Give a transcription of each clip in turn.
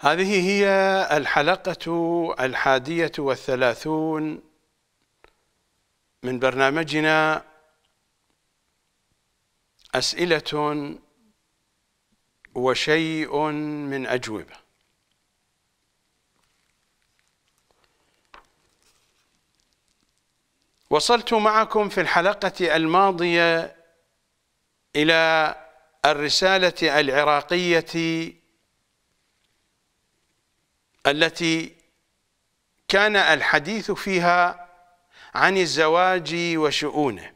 هذه هي الحلقة الحادية والثلاثون من برنامجنا أسئلة وشيء من أجوبة وصلت معكم في الحلقة الماضية إلى الرسالة العراقية التي كان الحديث فيها عن الزواج وشؤونه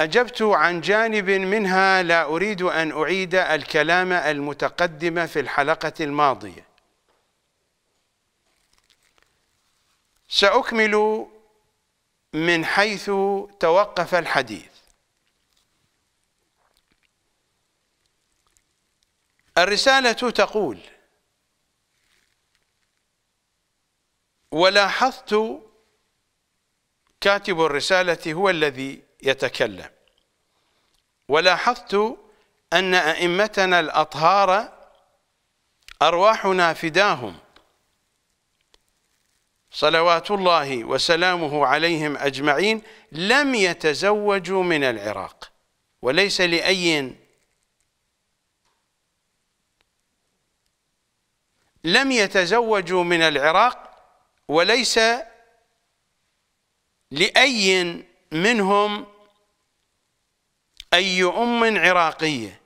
أجبت عن جانب منها لا أريد أن أعيد الكلام المتقدم في الحلقة الماضية سأكمل من حيث توقف الحديث الرسالة تقول ولاحظت كاتب الرسالة هو الذي يتكلم ولاحظت أن أئمتنا الأطهار أرواحنا فداهم صلوات الله وسلامه عليهم أجمعين لم يتزوجوا من العراق وليس لأي لم يتزوجوا من العراق وليس لأي منهم أي أم عراقية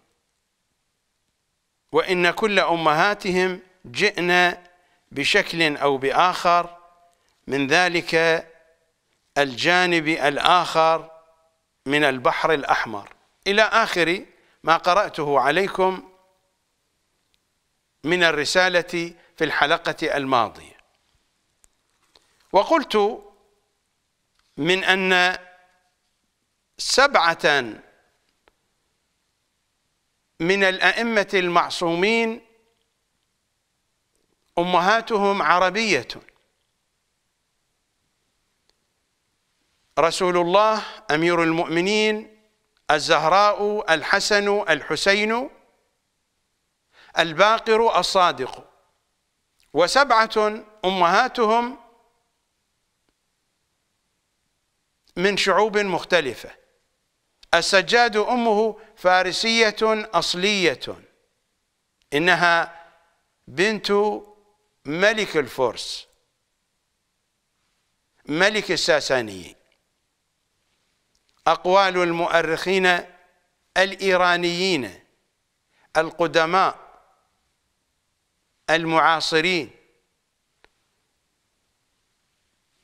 وإن كل أمهاتهم جئنا بشكل أو بآخر من ذلك الجانب الآخر من البحر الأحمر إلى آخر ما قرأته عليكم من الرسالة في الحلقة الماضية وقلت من أن سبعة من الأئمة المعصومين أمهاتهم عربية رسول الله أمير المؤمنين الزهراء الحسن الحسين الباقر الصادق وسبعة أمهاتهم من شعوب مختلفة السجاد أمه فارسية أصلية إنها بنت ملك الفرس ملك الساساني أقوال المؤرخين الإيرانيين القدماء المعاصرين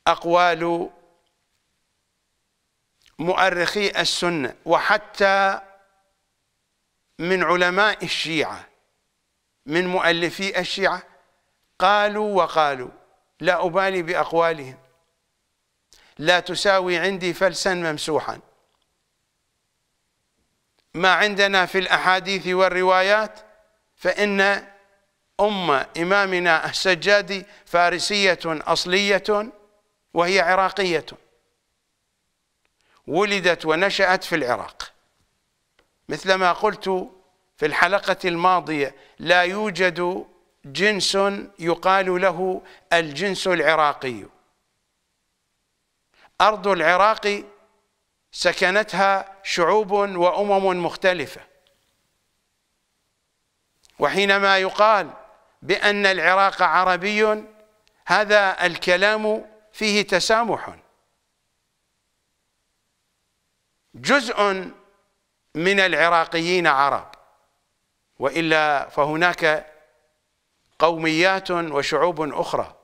أقوال مؤرخي السنة وحتى من علماء الشيعة من مؤلفي الشيعة قالوا وقالوا لا أبالي بأقوالهم لا تساوي عندي فلسا ممسوحا ما عندنا في الأحاديث والروايات فإن أم إمامنا السجادي فارسية أصلية وهي عراقية ولدت ونشأت في العراق مثل ما قلت في الحلقة الماضية لا يوجد جنس يقال له الجنس العراقي أرض العراق سكنتها شعوب وأمم مختلفة وحينما يقال بأن العراق عربي هذا الكلام فيه تسامح جزء من العراقيين عرب وإلا فهناك قوميات وشعوب أخرى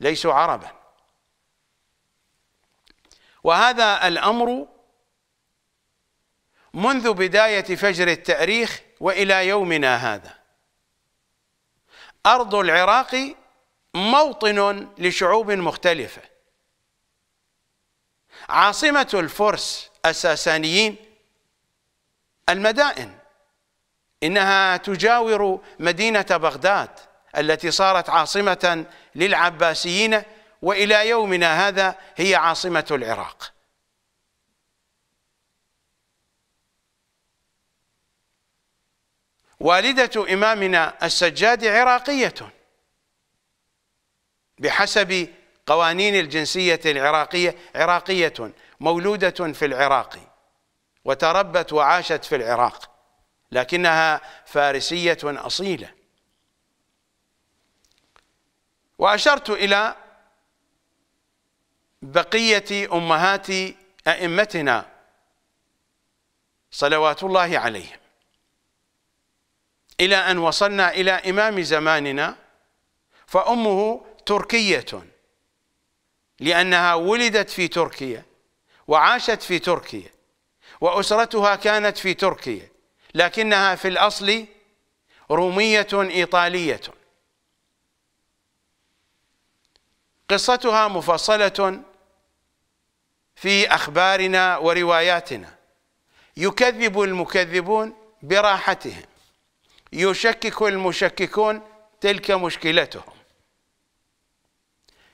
ليسوا عربا وهذا الأمر منذ بداية فجر التاريخ وإلى يومنا هذا أرض العراق موطن لشعوب مختلفة عاصمة الفرس الساسانيين المدائن إنها تجاور مدينة بغداد التي صارت عاصمة للعباسيين وإلى يومنا هذا هي عاصمة العراق والدة إمامنا السجاد عراقية بحسب قوانين الجنسية العراقية عراقية مولودة في العراق وتربت وعاشت في العراق لكنها فارسية أصيلة وأشرت إلى بقية أمهات أئمتنا صلوات الله عليهم إلى أن وصلنا إلى إمام زماننا فأمه تركية لأنها ولدت في تركيا وعاشت في تركيا وأسرتها كانت في تركيا لكنها في الأصل رومية إيطالية قصتها مفصلة في أخبارنا ورواياتنا يكذب المكذبون براحتهم يشكك المشككون تلك مشكلتهم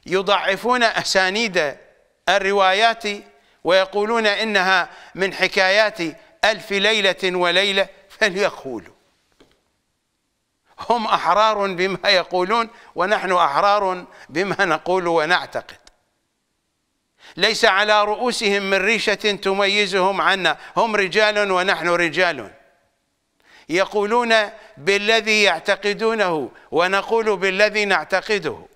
يضعفون أسانيد الروايات ويقولون إنها من حكايات ألف ليلة وليلة فليقولوا هم أحرار بما يقولون ونحن أحرار بما نقول ونعتقد ليس على رؤوسهم من ريشة تميزهم عنا هم رجال ونحن رجال يقولون بالذي يعتقدونه ونقول بالذي نعتقده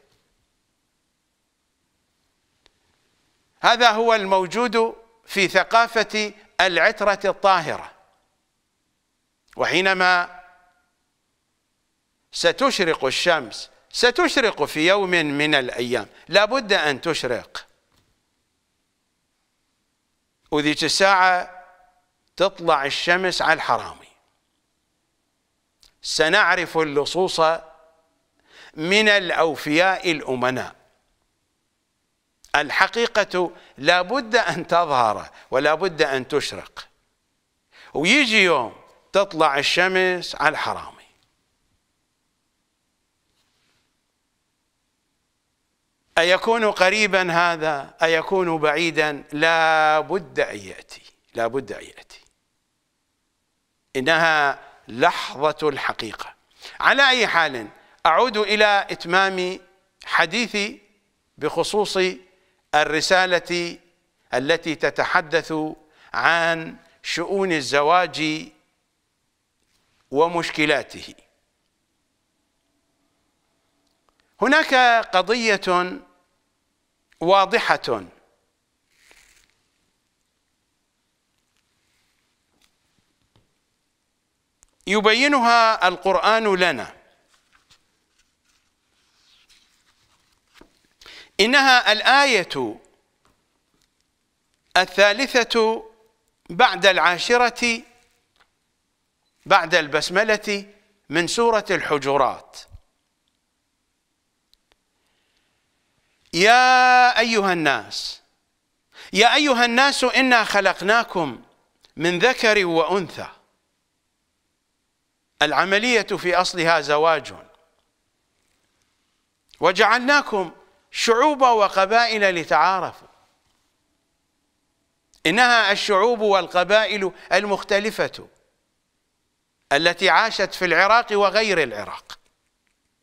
هذا هو الموجود في ثقافة العترة الطاهرة وحينما ستشرق الشمس ستشرق في يوم من الأيام لابد أن تشرق وذيك الساعة تطلع الشمس على الحرامي سنعرف اللصوص من الأوفياء الأمناء الحقيقة لا بد أن تظهر ولا بد أن تشرق ويجي يوم تطلع الشمس على الحرامي أيكون قريبا هذا أيكون بعيدا لا بد أن يأتي لا بد أن يأتي إنها لحظة الحقيقة على أي حال أعود إلى إتمام حديثي بخصوص الرسالة التي تتحدث عن شؤون الزواج ومشكلاته هناك قضية واضحة يبينها القرآن لنا إنها الآية الثالثة بعد العاشرة بعد البسملة من سورة الحجرات يا أيها الناس يا أيها الناس إنا خلقناكم من ذكر وأنثى العملية في أصلها زواج وجعلناكم شعوبا وقبائل لتعارفوا إنها الشعوب والقبائل المختلفة التي عاشت في العراق وغير العراق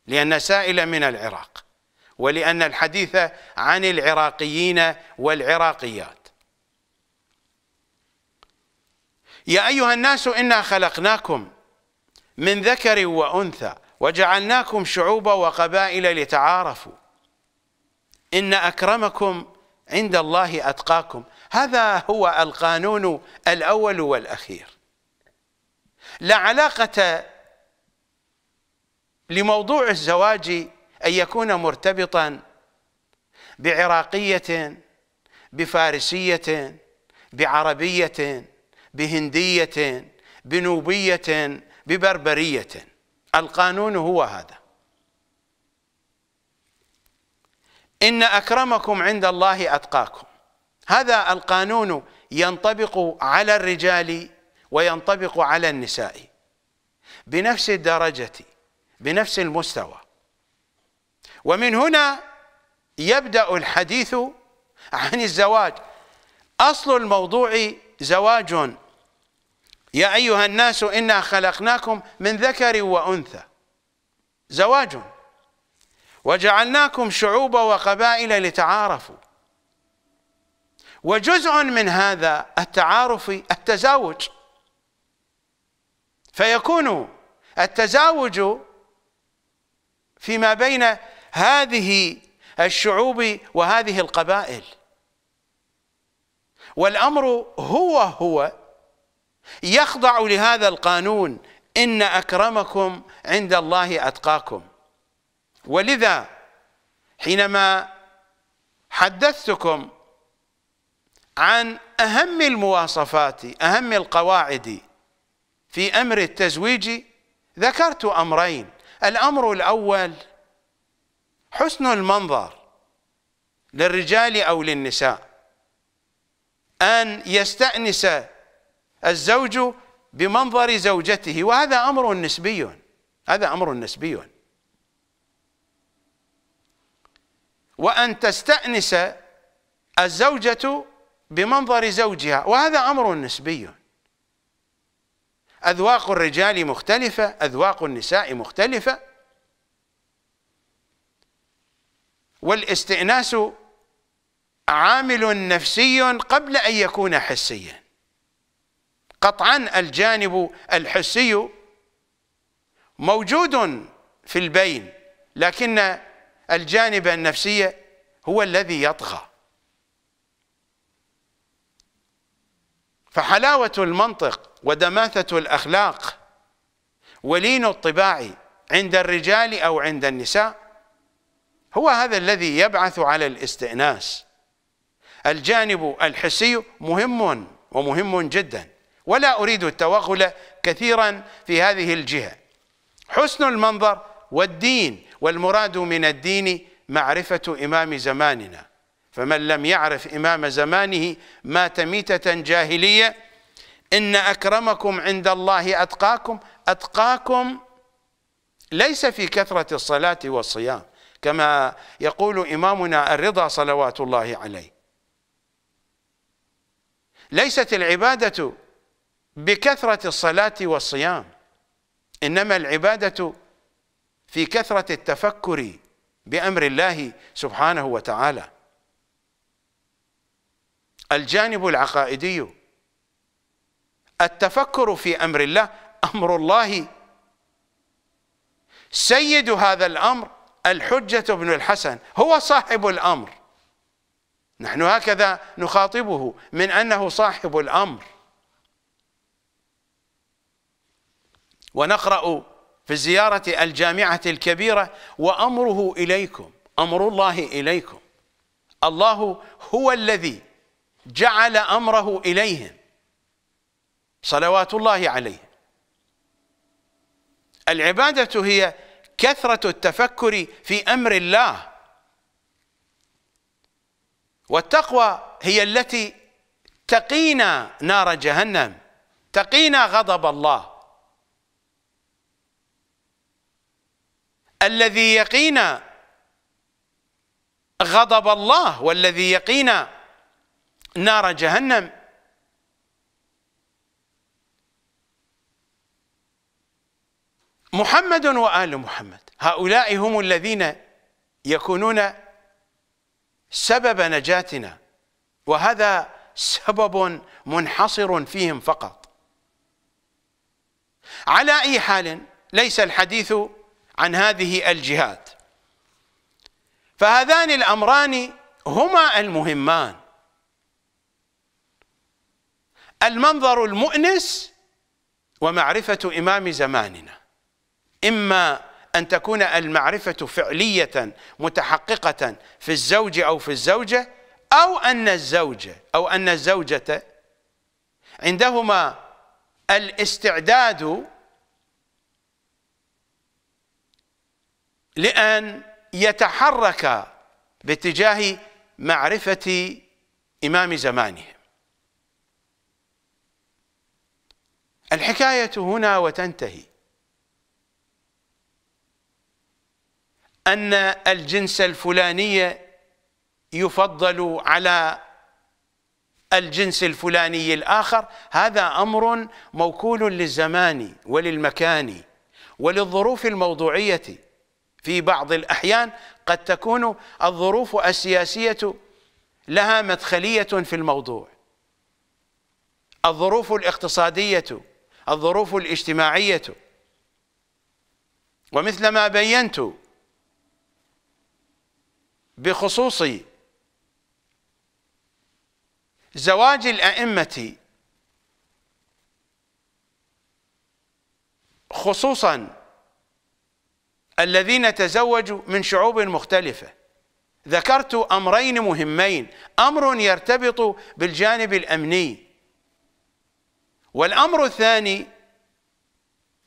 لأن سائل من العراق ولأن الحديث عن العراقيين والعراقيات يا أيها الناس إنا خلقناكم من ذكر وأنثى وجعلناكم شعوبا وقبائل لتعارفوا إن أكرمكم عند الله أتقاكم هذا هو القانون الأول والأخير لا علاقة لموضوع الزواج أن يكون مرتبطا بعراقية بفارسية بعربية بهندية بنوبية ببربرية القانون هو هذا إن أكرمكم عند الله أتقاكم هذا القانون ينطبق على الرجال وينطبق على النساء بنفس الدرجة بنفس المستوى ومن هنا يبدأ الحديث عن الزواج أصل الموضوع زواج يا أيها الناس إنا خلقناكم من ذكر وأنثى زواج وجعلناكم شعوبا وقبائل لتعارفوا وجزء من هذا التعارف التزاوج فيكون التزاوج فيما بين هذه الشعوب وهذه القبائل والأمر هو هو يخضع لهذا القانون إن أكرمكم عند الله أتقاكم ولذا حينما حدثتكم عن أهم المواصفات أهم القواعد في أمر التزويج ذكرت أمرين الأمر الأول حسن المنظر للرجال أو للنساء أن يستأنس الزوج بمنظر زوجته وهذا أمر نسبي هذا أمر نسبي وأن تستأنس الزوجة بمنظر زوجها وهذا أمر نسبي أذواق الرجال مختلفة أذواق النساء مختلفة والاستئناس عامل نفسي قبل أن يكون حسياً قطعا الجانب الحسي موجود في البين لكن الجانب النفسي هو الذي يطغى فحلاوة المنطق ودماثة الأخلاق ولين الطباع عند الرجال أو عند النساء هو هذا الذي يبعث على الاستئناس الجانب الحسي مهم ومهم جداً ولا أريد التوغل كثيرا في هذه الجهة حسن المنظر والدين والمراد من الدين معرفة إمام زماننا فمن لم يعرف إمام زمانه مات ميتة جاهلية إن أكرمكم عند الله أتقاكم أتقاكم ليس في كثرة الصلاة والصيام كما يقول إمامنا الرضا صلوات الله عليه ليست العبادة بكثرة الصلاة والصيام إنما العبادة في كثرة التفكر بأمر الله سبحانه وتعالى الجانب العقائدي التفكر في أمر الله أمر الله سيد هذا الأمر الحجة بن الحسن هو صاحب الأمر نحن هكذا نخاطبه من أنه صاحب الأمر ونقرأ في الزيارة الجامعة الكبيرة وأمره إليكم أمر الله إليكم الله هو الذي جعل أمره إليهم صلوات الله عليه العبادة هي كثرة التفكر في أمر الله والتقوى هي التي تقينا نار جهنم تقينا غضب الله الذي يقينا غضب الله والذي يقينا نار جهنم محمد وآل محمد هؤلاء هم الذين يكونون سبب نجاتنا وهذا سبب منحصر فيهم فقط على أي حال ليس الحديث عن هذه الجهات فهذان الأمران هما المهمان المنظر المؤنس ومعرفة إمام زماننا إما أن تكون المعرفة فعلية متحققة في الزوج أو في الزوجة أو أن الزوجة أو أن الزوجة عندهما الاستعداد لأن يتحرك باتجاه معرفة إمام زمانهم الحكاية هنا وتنتهي أن الجنس الفلاني يفضل على الجنس الفلاني الآخر هذا أمر موكول للزمان وللمكان وللظروف الموضوعية في بعض الأحيان قد تكون الظروف السياسية لها مدخلية في الموضوع الظروف الاقتصادية الظروف الاجتماعية ومثل ما بينت بخصوص زواج الأئمة خصوصاً الذين تزوجوا من شعوب مختلفة ذكرت أمرين مهمين أمر يرتبط بالجانب الأمني والأمر الثاني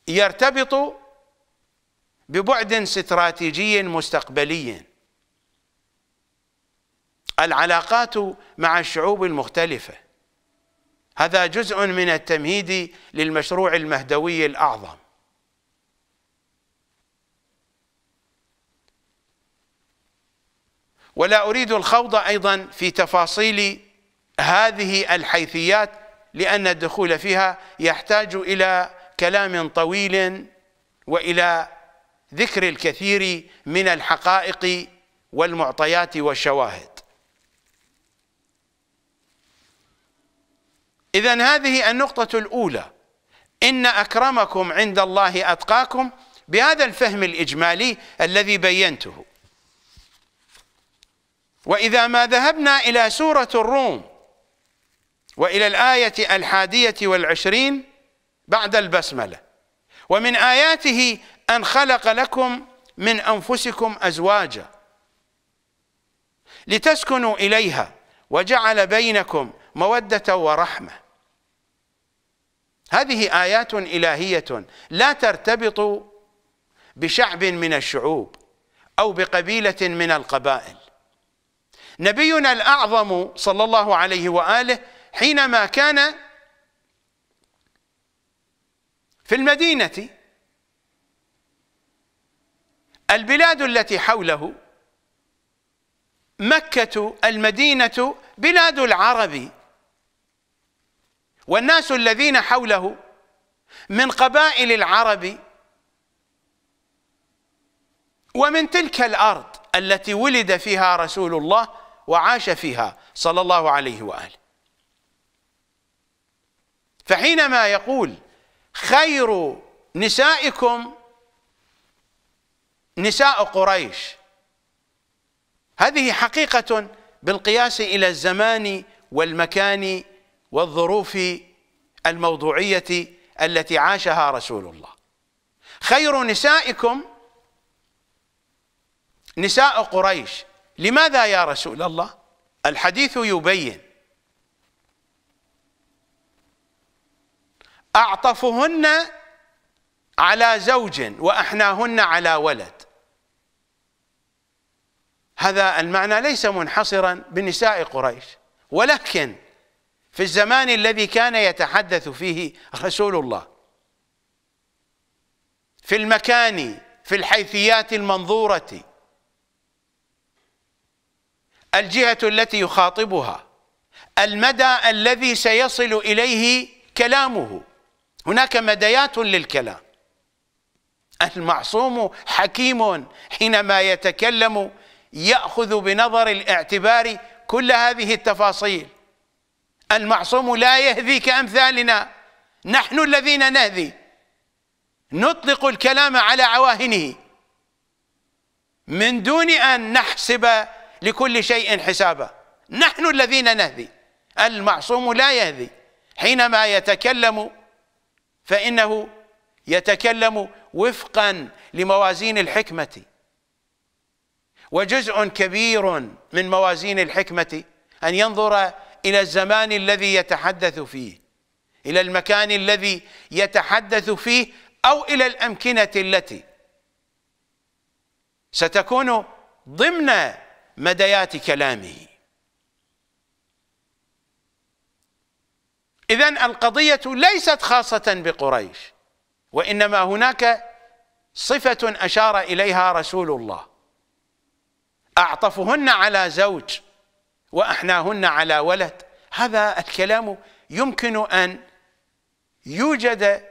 يرتبط ببعد استراتيجي مستقبلي العلاقات مع الشعوب المختلفة هذا جزء من التمهيد للمشروع المهدوي الأعظم ولا أريد الخوض أيضا في تفاصيل هذه الحيثيات لأن الدخول فيها يحتاج إلى كلام طويل وإلى ذكر الكثير من الحقائق والمعطيات والشواهد إذا هذه النقطة الأولى إن أكرمكم عند الله أتقاكم بهذا الفهم الإجمالي الذي بينته وإذا ما ذهبنا إلى سورة الروم وإلى الآية الحادية والعشرين بعد البسملة ومن آياته أن خلق لكم من أنفسكم أزواجا لتسكنوا إليها وجعل بينكم مودة ورحمة هذه آيات إلهية لا ترتبط بشعب من الشعوب أو بقبيلة من القبائل نبينا الأعظم صلى الله عليه وآله حينما كان في المدينة البلاد التي حوله مكة المدينة بلاد العرب والناس الذين حوله من قبائل العرب ومن تلك الأرض التي ولد فيها رسول الله وعاش فيها صلى الله عليه وآله فحينما يقول خير نسائكم نساء قريش هذه حقيقة بالقياس إلى الزمان والمكان والظروف الموضوعية التي عاشها رسول الله خير نسائكم نساء قريش لماذا يا رسول الله الحديث يبين أعطفهن على زوج وأحناهن على ولد هذا المعنى ليس منحصرا بنساء قريش ولكن في الزمان الذي كان يتحدث فيه رسول الله في المكان في الحيثيات المنظوره الجهة التي يخاطبها المدى الذي سيصل إليه كلامه هناك مديات للكلام المعصوم حكيم حينما يتكلم يأخذ بنظر الاعتبار كل هذه التفاصيل المعصوم لا يهذي كأمثالنا نحن الذين نهذي نطلق الكلام على عواهنه من دون أن نحسب لكل شيء حسابه نحن الذين نهدي المعصوم لا يهدي حينما يتكلم فإنه يتكلم وفقا لموازين الحكمة وجزء كبير من موازين الحكمة أن ينظر إلى الزمان الذي يتحدث فيه إلى المكان الذي يتحدث فيه أو إلى الأمكنة التي ستكون ضمن مديات كلامه إذا القضية ليست خاصة بقريش وإنما هناك صفة أشار إليها رسول الله أعطفهن على زوج وأحناهن على ولد هذا الكلام يمكن أن يوجد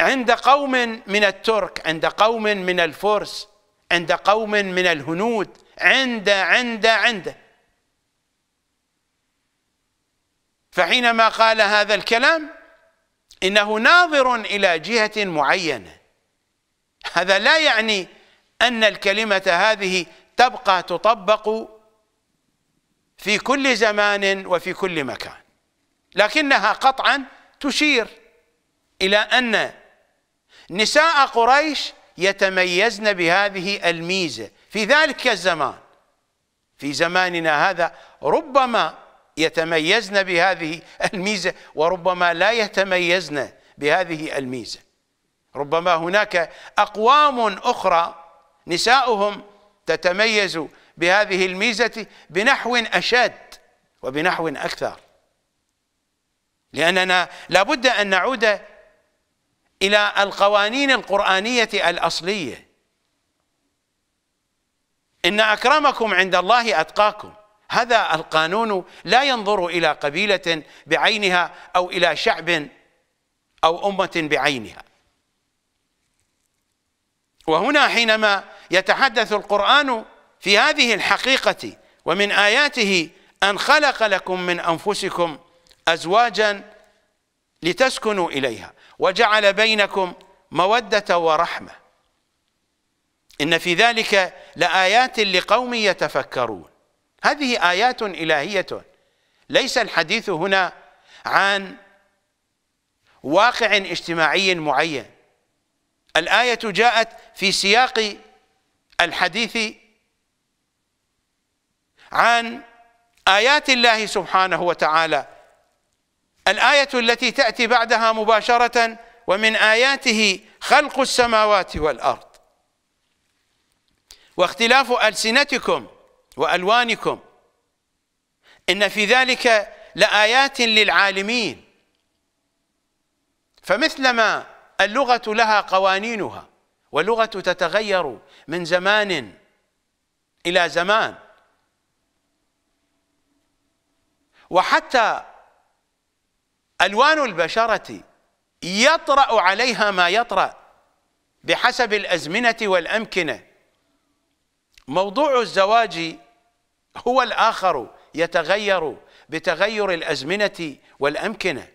عند قوم من الترك عند قوم من الفرس عند قوم من الهنود عند عند عند فحينما قال هذا الكلام إنه ناظر إلى جهة معينة هذا لا يعني أن الكلمة هذه تبقى تطبق في كل زمان وفي كل مكان لكنها قطعا تشير إلى أن نساء قريش يتميزن بهذه الميزة في ذلك الزمان في زماننا هذا ربما يتميزن بهذه الميزة وربما لا يتميزن بهذه الميزة ربما هناك أقوام أخرى نساؤهم تتميز بهذه الميزة بنحو أشد وبنحو أكثر لأننا لابد أن نعود إلى القوانين القرآنية الأصلية إن أكرمكم عند الله أتقاكم هذا القانون لا ينظر إلى قبيلة بعينها أو إلى شعب أو أمة بعينها وهنا حينما يتحدث القرآن في هذه الحقيقة ومن آياته أن خلق لكم من أنفسكم أزواجا لتسكنوا إليها وجعل بينكم مودة ورحمة إن في ذلك لآيات لقوم يتفكرون هذه آيات إلهية ليس الحديث هنا عن واقع اجتماعي معين الآية جاءت في سياق الحديث عن آيات الله سبحانه وتعالى الآية التي تأتي بعدها مباشرة ومن آياته خلق السماوات والأرض واختلاف ألسنتكم وألوانكم إن في ذلك لآيات للعالمين فمثلما اللغة لها قوانينها واللغة تتغير من زمان إلى زمان وحتى ألوان البشرة يطرأ عليها ما يطرأ بحسب الأزمنة والأمكنة موضوع الزواج هو الآخر يتغير بتغير الأزمنة والأمكنة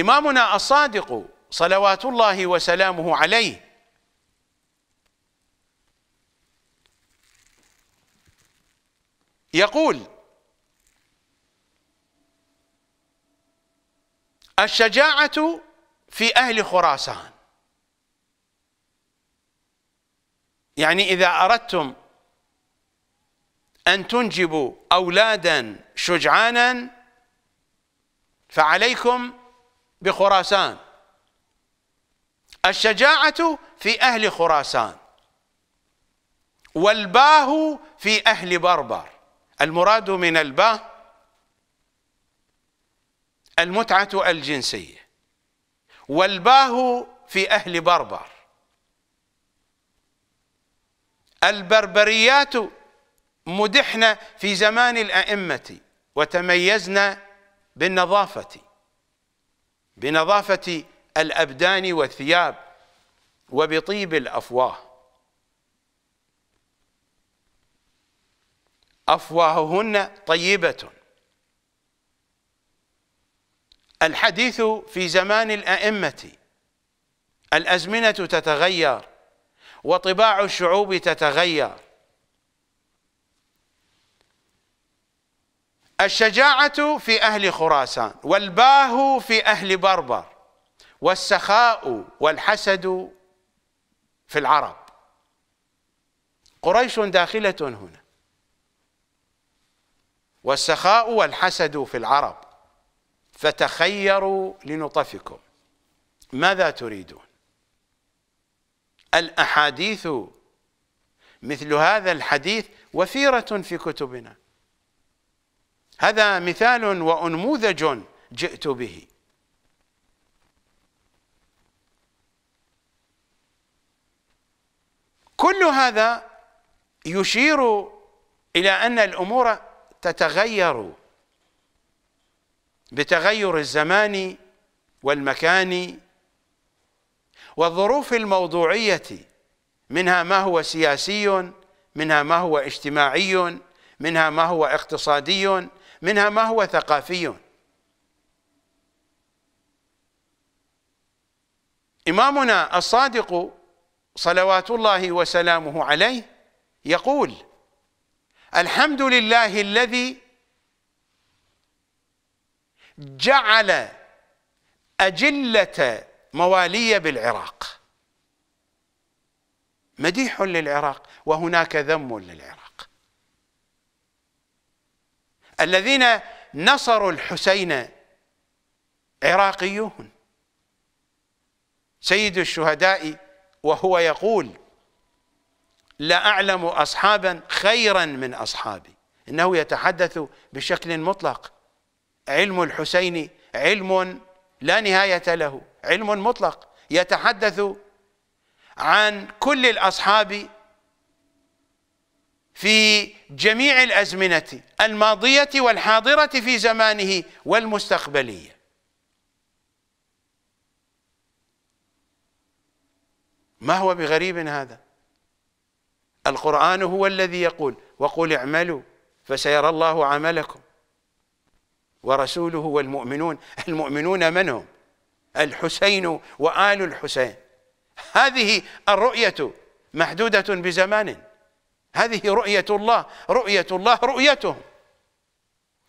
إمامنا الصادق صلوات الله وسلامه عليه يقول الشجاعة في أهل خراسان يعني إذا أردتم أن تنجبوا أولادا شجعانا فعليكم بخراسان الشجاعة في أهل خراسان والباه في أهل بربر المراد من الباه المتعة الجنسية والباه في أهل بربر البربريات مدحنا في زمان الأئمة وتميزنا بالنظافة بنظافة الأبدان والثياب وبطيب الأفواه أفواههن طيبة الحديث في زمان الأئمة الأزمنة تتغير وطباع الشعوب تتغير الشجاعة في أهل خراسان والباه في أهل بربر والسخاء والحسد في العرب قريش داخلة هنا والسخاء والحسد في العرب فتخيروا لنطفكم ماذا تريدون الأحاديث مثل هذا الحديث وفيرة في كتبنا هذا مثال وأنموذج جئت به كل هذا يشير إلى أن الأمور تتغير بتغير الزمان والمكان والظروف الموضوعية منها ما هو سياسي منها ما هو اجتماعي منها ما هو اقتصادي منها ما هو ثقافي إمامنا الصادق صلوات الله وسلامه عليه يقول الحمد لله الذي جعل أجلة موالية بالعراق مديح للعراق وهناك ذم للعراق الذين نصروا الحسين عراقيون سيد الشهداء وهو يقول لا أعلم أصحابا خيرا من أصحابي إنه يتحدث بشكل مطلق علم الحسين علم لا نهاية له علم مطلق يتحدث عن كل الأصحاب في جميع الأزمنة الماضية والحاضرة في زمانه والمستقبلية ما هو بغريب هذا القرآن هو الذي يقول وقل اعملوا فسيرى الله عملكم ورسوله والمؤمنون المؤمنون من هم الحسين وآل الحسين هذه الرؤية محدودة بزمان هذه رؤية الله رؤية الله رؤيتهم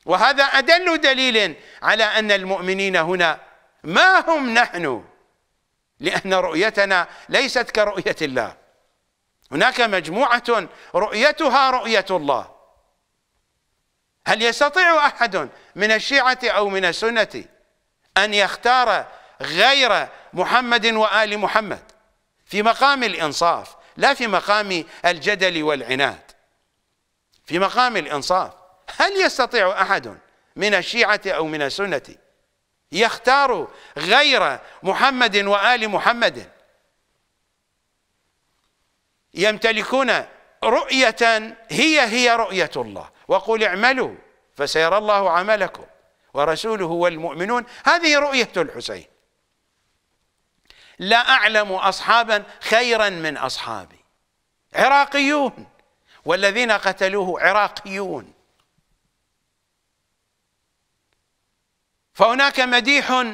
وهذا أدل دليل على أن المؤمنين هنا ما هم نحن لأن رؤيتنا ليست كرؤية الله هناك مجموعة رؤيتها رؤية الله هل يستطيع أحد من الشيعة أو من السنة أن يختار غير محمد وآل محمد في مقام الإنصاف لا في مقام الجدل والعناد في مقام الإنصاف هل يستطيع أحد من الشيعة أو من السنة يختار غير محمد وآل محمد يمتلكون رؤية هي هي رؤية الله وقل اعملوا فسيرى الله عملكم ورسوله والمؤمنون هذه رؤية الحسين لا أعلم أصحابا خيرا من أصحابي عراقيون والذين قتلوه عراقيون فهناك مديح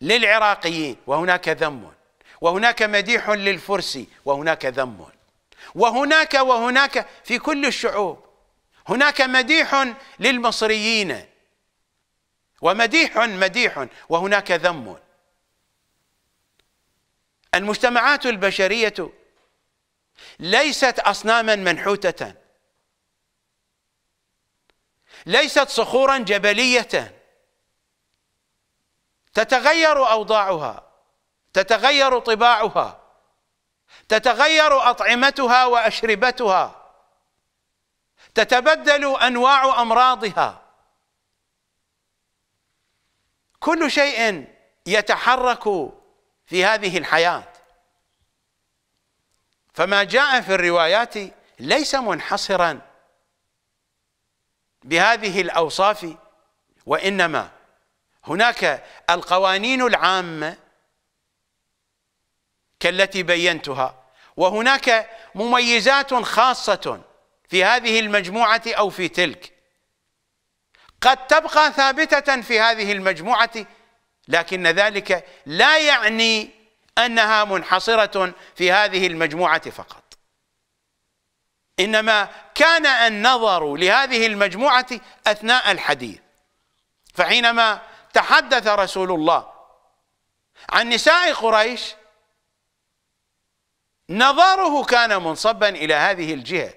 للعراقيين وهناك ذم وهناك مديح للفرسي وهناك ذم وهناك وهناك في كل الشعوب هناك مديح للمصريين ومديح مديح وهناك ذم المجتمعات البشرية ليست أصناما منحوتة ليست صخورا جبلية تتغير أوضاعها تتغير طباعها تتغير أطعمتها وأشربتها تتبدل انواع امراضها كل شيء يتحرك في هذه الحياه فما جاء في الروايات ليس منحصرا بهذه الاوصاف وانما هناك القوانين العامه كالتي بينتها وهناك مميزات خاصه في هذه المجموعة أو في تلك قد تبقى ثابتة في هذه المجموعة لكن ذلك لا يعني أنها منحصرة في هذه المجموعة فقط إنما كان النظر لهذه المجموعة أثناء الحديث فحينما تحدث رسول الله عن نساء قريش نظره كان منصبا إلى هذه الجهة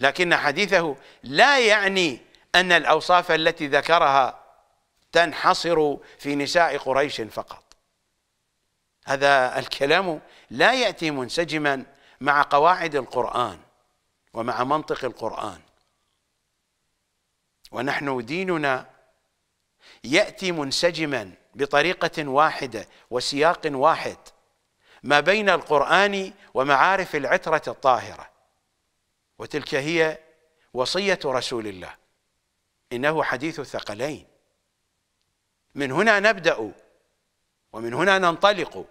لكن حديثه لا يعني أن الأوصاف التي ذكرها تنحصر في نساء قريش فقط هذا الكلام لا يأتي منسجما مع قواعد القرآن ومع منطق القرآن ونحن ديننا يأتي منسجما بطريقة واحدة وسياق واحد ما بين القرآن ومعارف العترة الطاهرة وتلك هي وصية رسول الله إنه حديث الثقلين من هنا نبدأ ومن هنا ننطلق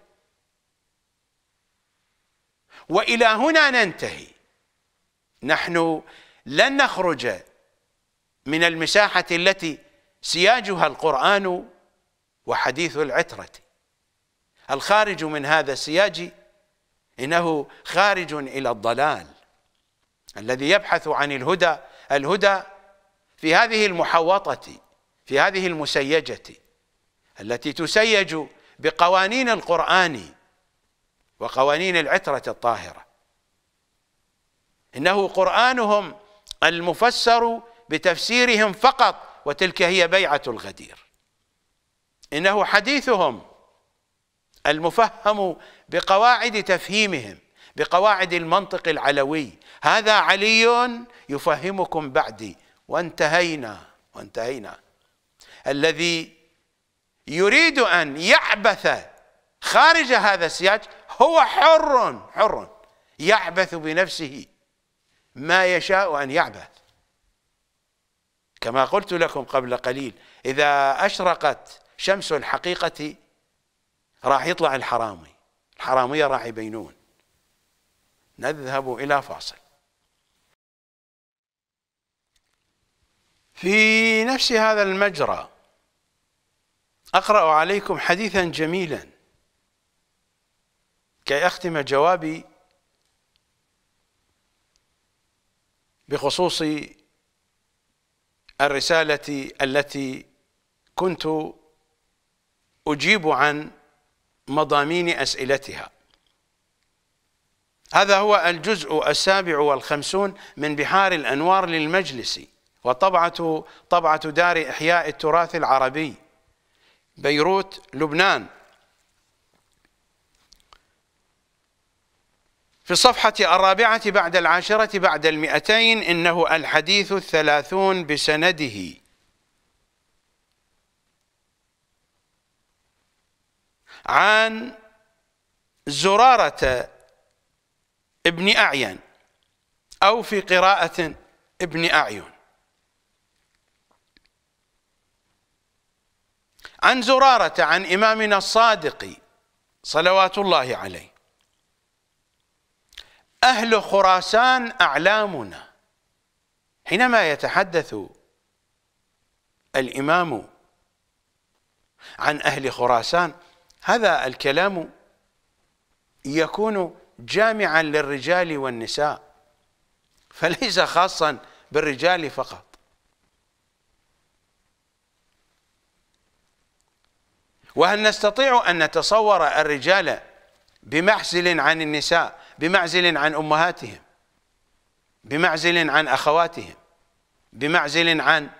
وإلى هنا ننتهي نحن لن نخرج من المساحة التي سياجها القرآن وحديث العترة الخارج من هذا السياج إنه خارج إلى الضلال الذي يبحث عن الهدى الهدى في هذه المحوطة في هذه المسيجة التي تسيج بقوانين القرآن وقوانين العترة الطاهرة إنه قرآنهم المفسر بتفسيرهم فقط وتلك هي بيعة الغدير إنه حديثهم المفهم بقواعد تفهيمهم بقواعد المنطق العلوي هذا علي يفهمكم بعدي وانتهينا وانتهينا الذي يريد أن يعبث خارج هذا السياج هو حر حر يعبث بنفسه ما يشاء أن يعبث كما قلت لكم قبل قليل إذا أشرقت شمس الحقيقة راح يطلع الحرامي الحرامية راح يبينون نذهب إلى فاصل في نفس هذا المجرى أقرأ عليكم حديثا جميلا كي أختم جوابي بخصوص الرسالة التي كنت أجيب عن مضامين أسئلتها هذا هو الجزء السابع والخمسون من بحار الأنوار للمجلس وطبعة طبعة دار إحياء التراث العربي بيروت لبنان في الصفحة الرابعة بعد العاشرة بعد المئتين إنه الحديث الثلاثون بسنده عن زرارة ابن أعين أو في قراءة ابن أعين عن زرارة عن إمامنا الصادق صلوات الله عليه أهل خراسان أعلامنا حينما يتحدث الإمام عن أهل خراسان هذا الكلام يكون جامعا للرجال والنساء فليس خاصا بالرجال فقط وهل نستطيع أن نتصور الرجال بمعزل عن النساء بمعزل عن أمهاتهم بمعزل عن أخواتهم بمعزل عن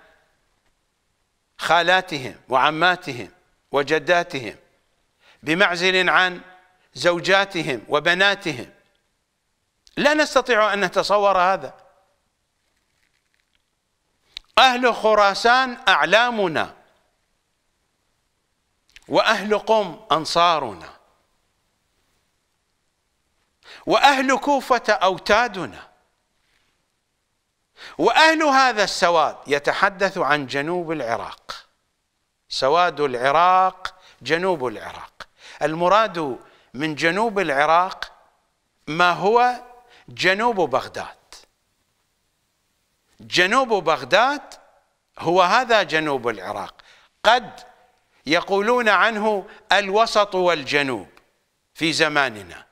خالاتهم وعماتهم وجداتهم بمعزل عن زوجاتهم وبناتهم لا نستطيع أن نتصور هذا أهل خراسان أعلامنا وأهل قم أنصارنا وأهل كوفة أوتادنا وأهل هذا السواد يتحدث عن جنوب العراق سواد العراق جنوب العراق المراد من جنوب العراق ما هو جنوب بغداد جنوب بغداد هو هذا جنوب العراق قد يقولون عنه الوسط والجنوب في زماننا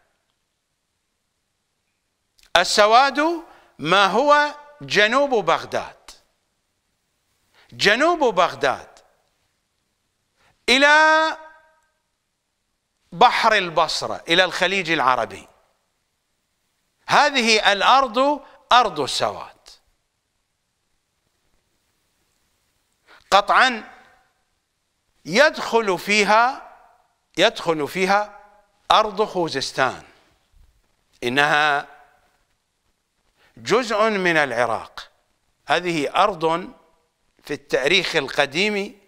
السواد ما هو جنوب بغداد جنوب بغداد إلى بحر البصرة إلى الخليج العربي هذه الأرض أرض السواد قطعا يدخل فيها يدخل فيها أرض خوزستان إنها جزء من العراق هذه أرض في التاريخ القديم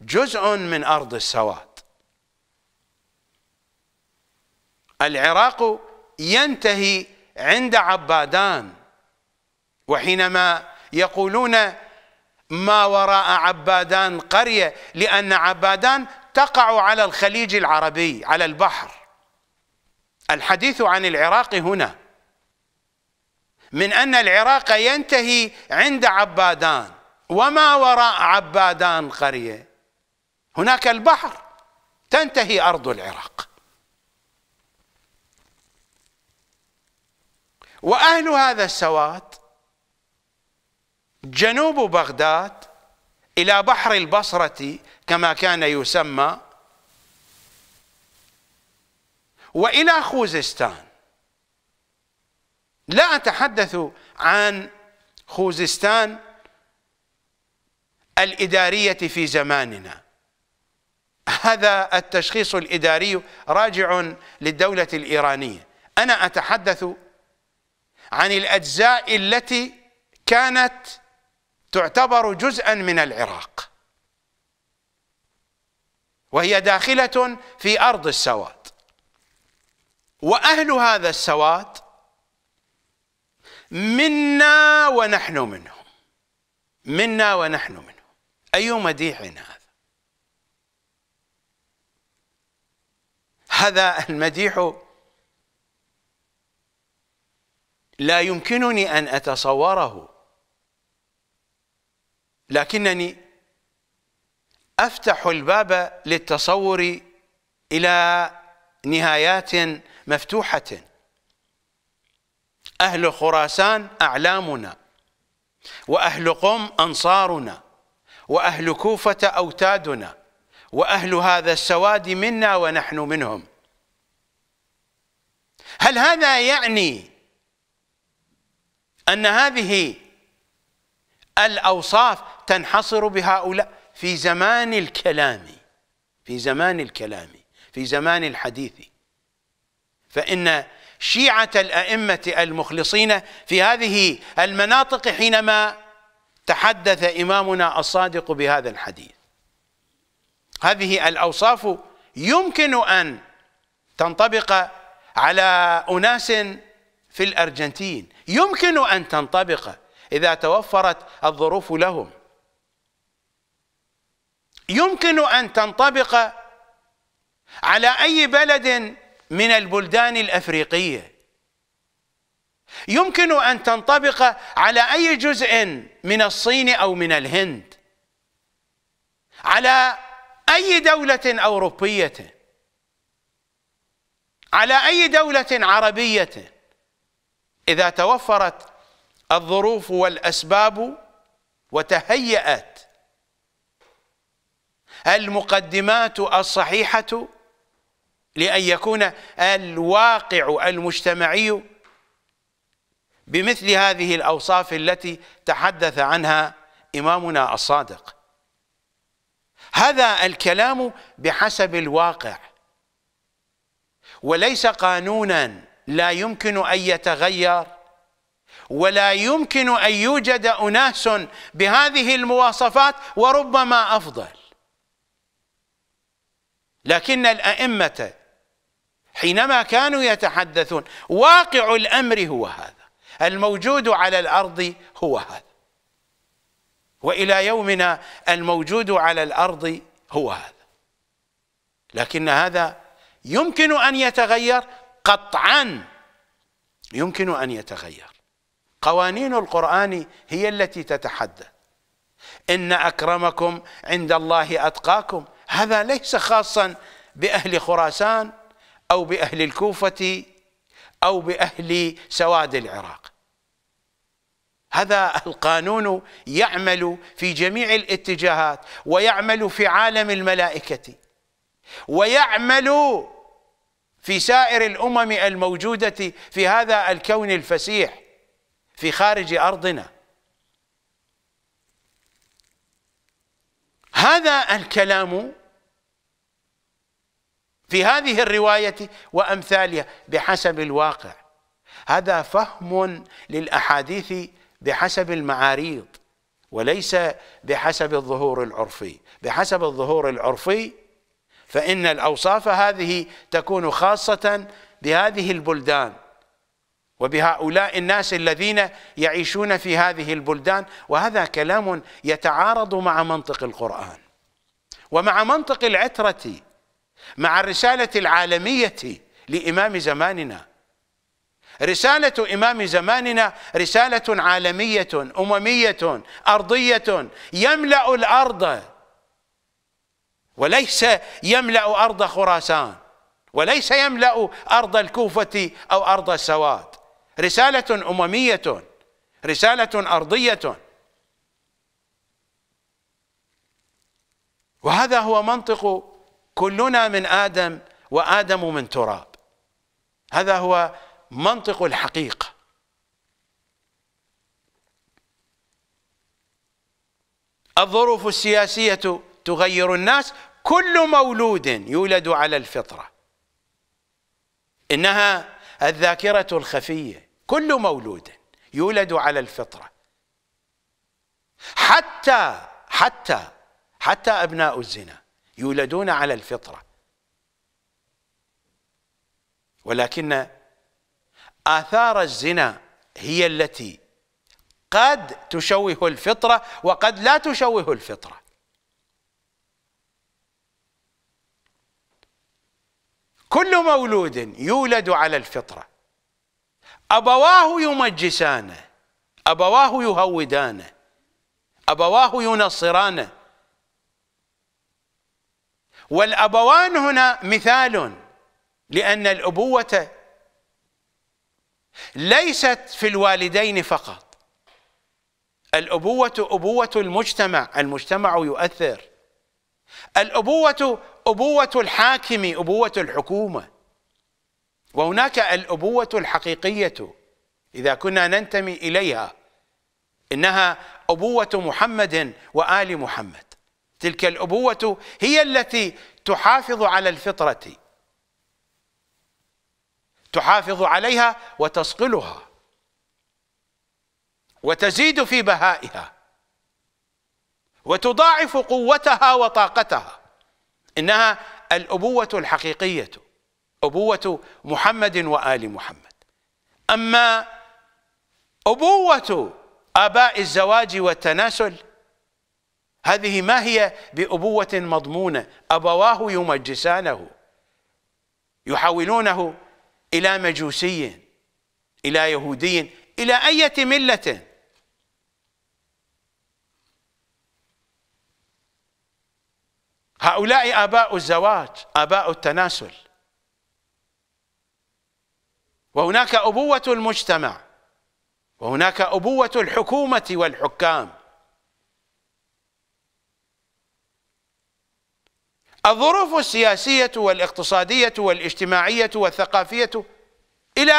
جزء من أرض السواد العراق ينتهي عند عبادان وحينما يقولون ما وراء عبادان قرية لأن عبادان تقع على الخليج العربي على البحر الحديث عن العراق هنا من أن العراق ينتهي عند عبادان وما وراء عبادان قرية هناك البحر تنتهي أرض العراق وأهل هذا السواد جنوب بغداد إلى بحر البصرة كما كان يسمى وإلى خوزستان لا أتحدث عن خوزستان الإدارية في زماننا هذا التشخيص الإداري راجع للدولة الإيرانية أنا أتحدث عن الأجزاء التي كانت تعتبر جزءا من العراق وهي داخلة في أرض السواد وأهل هذا السواد منا ونحن منهم منا ونحن منهم أي مديح هذا هذا المديح لا يمكنني أن أتصوره لكنني أفتح الباب للتصور إلى نهايات مفتوحة أهل خراسان أعلامنا وأهل قم أنصارنا وأهل كوفة أوتادنا وأهل هذا السواد منا ونحن منهم هل هذا يعني أن هذه الأوصاف تنحصر بهؤلاء في زمان الكلام في زمان الكلام في زمان الحديث فإن شيعة الأئمة المخلصين في هذه المناطق حينما تحدث إمامنا الصادق بهذا الحديث هذه الأوصاف يمكن أن تنطبق على أناس في الأرجنتين يمكن أن تنطبق إذا توفرت الظروف لهم يمكن أن تنطبق على أي بلد من البلدان الأفريقية يمكن أن تنطبق على أي جزء من الصين أو من الهند على أي دولة أوروبية على أي دولة عربية إذا توفرت الظروف والأسباب وتهيأت المقدمات الصحيحة لأن يكون الواقع المجتمعي بمثل هذه الأوصاف التي تحدث عنها إمامنا الصادق هذا الكلام بحسب الواقع وليس قانونا لا يمكن أن يتغير ولا يمكن أن يوجد أناس بهذه المواصفات وربما أفضل لكن الأئمة حينما كانوا يتحدثون واقع الأمر هو هذا الموجود على الأرض هو هذا وإلى يومنا الموجود على الأرض هو هذا لكن هذا يمكن أن يتغير قطعا يمكن أن يتغير قوانين القرآن هي التي تتحدث إن أكرمكم عند الله أتقاكم هذا ليس خاصا بأهل خراسان أو بأهل الكوفة أو بأهل سواد العراق هذا القانون يعمل في جميع الاتجاهات ويعمل في عالم الملائكة ويعمل في سائر الأمم الموجودة في هذا الكون الفسيح في خارج أرضنا هذا الكلام في هذه الرواية وأمثالها بحسب الواقع هذا فهم للأحاديث بحسب المعاريض وليس بحسب الظهور العرفي بحسب الظهور العرفي فإن الأوصاف هذه تكون خاصة بهذه البلدان وبهؤلاء الناس الذين يعيشون في هذه البلدان وهذا كلام يتعارض مع منطق القرآن ومع منطق العترة مع الرسالة العالمية لإمام زماننا رسالة إمام زماننا رسالة عالمية أممية أرضية يملأ الأرض وليس يملأ أرض خراسان وليس يملأ أرض الكوفة أو أرض السواد رسالة أممية رسالة أرضية وهذا هو منطق كلنا من آدم وآدم من تراب هذا هو منطق الحقيقة الظروف السياسية تغير الناس كل مولود يولد على الفطرة إنها الذاكرة الخفية كل مولود يولد على الفطرة حتى حتى حتى أبناء الزنا يولدون على الفطرة ولكن آثار الزنا هي التي قد تشوه الفطرة وقد لا تشوه الفطرة كل مولود يولد على الفطره أبواه يمجسانه أبواه يهودانه أبواه ينصرانه والأبوان هنا مثال لأن الأبوة ليست في الوالدين فقط الأبوة أبوة المجتمع المجتمع يؤثر الأبوة أبوة الحاكم أبوة الحكومة وهناك الأبوة الحقيقية إذا كنا ننتمي إليها إنها أبوة محمد وآل محمد تلك الأبوة هي التي تحافظ على الفطرة تحافظ عليها وتصقلها وتزيد في بهائها وتضاعف قوتها وطاقتها إنها الأبوة الحقيقية أبوة محمد وآل محمد أما أبوة آباء الزواج والتناسل هذه ما هي بأبوة مضمونة أبواه يمجسانه يحولونه إلى مجوسي إلى يهودي إلى أية ملة هؤلاء آباء الزواج آباء التناسل وهناك أبوة المجتمع وهناك أبوة الحكومة والحكام الظروف السياسية والاقتصادية والاجتماعية والثقافية إلى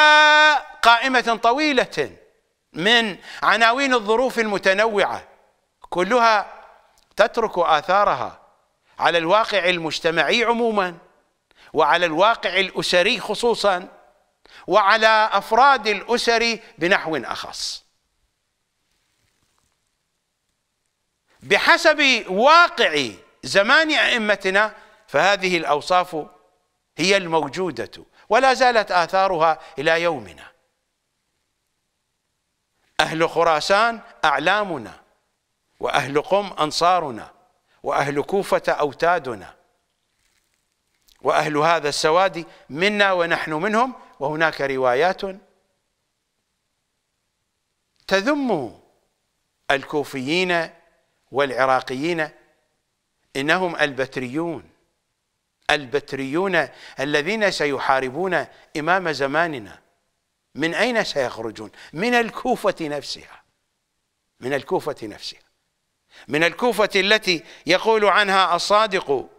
قائمة طويلة من عناوين الظروف المتنوعة كلها تترك آثارها على الواقع المجتمعي عموما وعلى الواقع الأسري خصوصا وعلى أفراد الأسر بنحو أخص بحسب واقع زمان أئمتنا فهذه الأوصاف هي الموجودة ولا زالت آثارها إلى يومنا أهل خراسان أعلامنا وأهل قم أنصارنا وأهل كوفة أوتادنا وأهل هذا السواد منا ونحن منهم وهناك روايات تذم الكوفيين والعراقيين انهم البتريون البتريون الذين سيحاربون امام زماننا من اين سيخرجون؟ من الكوفه نفسها من الكوفه نفسها من الكوفه التي يقول عنها الصادق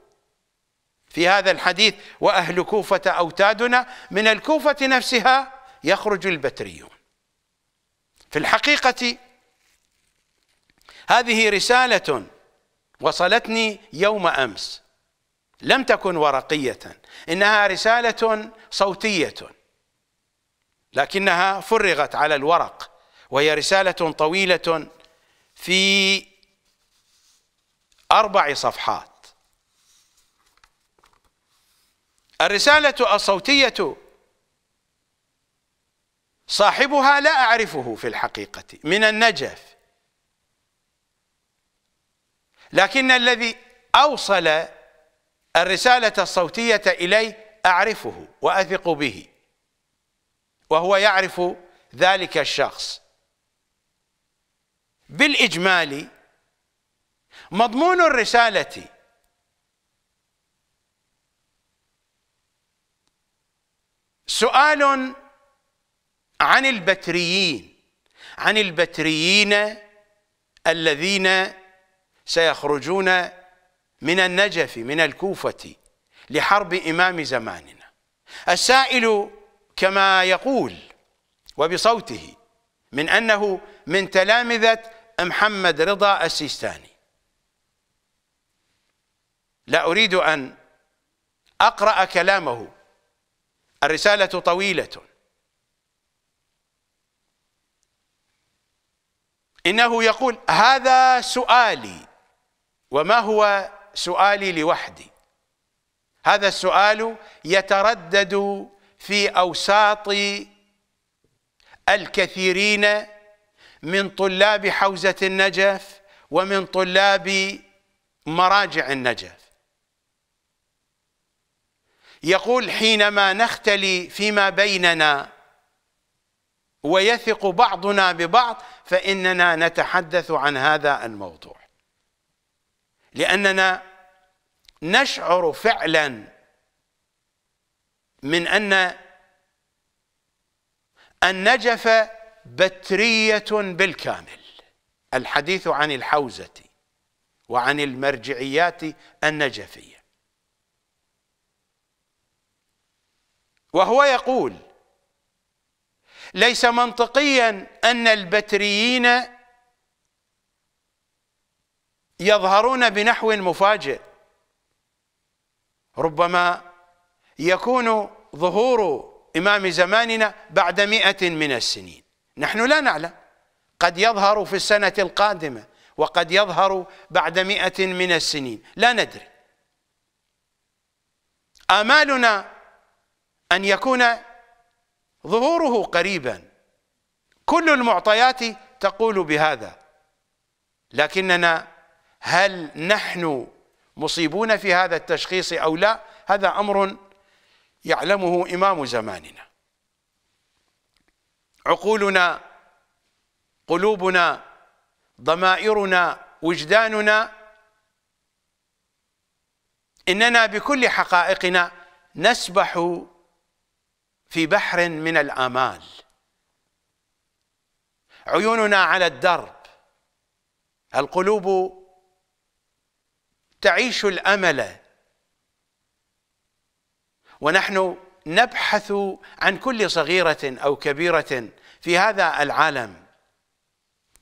في هذا الحديث وأهل كوفة أوتادنا من الكوفة نفسها يخرج البتريون في الحقيقة هذه رسالة وصلتني يوم أمس لم تكن ورقية إنها رسالة صوتية لكنها فرغت على الورق وهي رسالة طويلة في أربع صفحات الرسالة الصوتية صاحبها لا أعرفه في الحقيقة من النجف لكن الذي أوصل الرسالة الصوتية إليه أعرفه وأثق به وهو يعرف ذلك الشخص بالإجمال مضمون الرسالة سؤال عن البتريين عن البتريين الذين سيخرجون من النجف من الكوفة لحرب إمام زماننا السائل كما يقول وبصوته من أنه من تلامذة محمد رضا السيستاني لا أريد أن أقرأ كلامه الرسالة طويلة إنه يقول هذا سؤالي وما هو سؤالي لوحدي هذا السؤال يتردد في أوساط الكثيرين من طلاب حوزة النجف ومن طلاب مراجع النجف يقول حينما نختلي فيما بيننا ويثق بعضنا ببعض فإننا نتحدث عن هذا الموضوع لأننا نشعر فعلا من أن النجف بترية بالكامل الحديث عن الحوزة وعن المرجعيات النجفية وهو يقول ليس منطقيا أن البتريين يظهرون بنحو مفاجئ ربما يكون ظهور إمام زماننا بعد مئة من السنين نحن لا نعلم قد يظهر في السنة القادمة وقد يظهر بعد مئة من السنين لا ندري آمالنا أن يكون ظهوره قريبا كل المعطيات تقول بهذا لكننا هل نحن مصيبون في هذا التشخيص أو لا هذا أمر يعلمه إمام زماننا عقولنا قلوبنا ضمائرنا وجداننا إننا بكل حقائقنا نسبح في بحر من الآمال عيوننا على الدرب القلوب تعيش الأمل ونحن نبحث عن كل صغيرة أو كبيرة في هذا العالم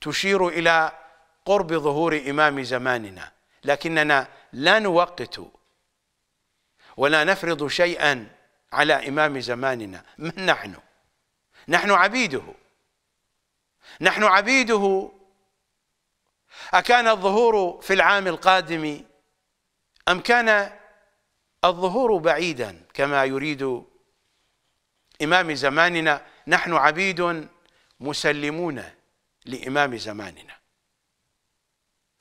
تشير إلى قرب ظهور إمام زماننا لكننا لا نوقت ولا نفرض شيئا على إمام زماننا من نحن نحن عبيده نحن عبيده أكان الظهور في العام القادم أم كان الظهور بعيدا كما يريد إمام زماننا نحن عبيد مسلمون لإمام زماننا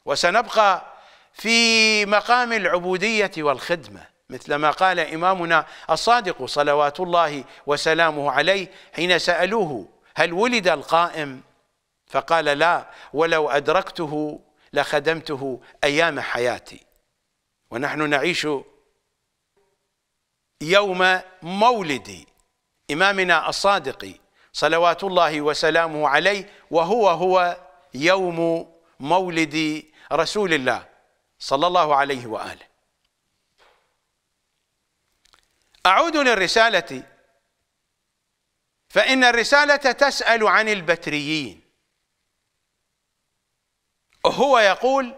وسنبقى في مقام العبودية والخدمة مثل ما قال إمامنا الصادق صلوات الله وسلامه عليه حين سألوه هل ولد القائم فقال لا ولو أدركته لخدمته أيام حياتي ونحن نعيش يوم مولد إمامنا الصادق صلوات الله وسلامه عليه وهو هو يوم مولد رسول الله صلى الله عليه وآله أعود للرسالة فإن الرسالة تسأل عن البتريين هو يقول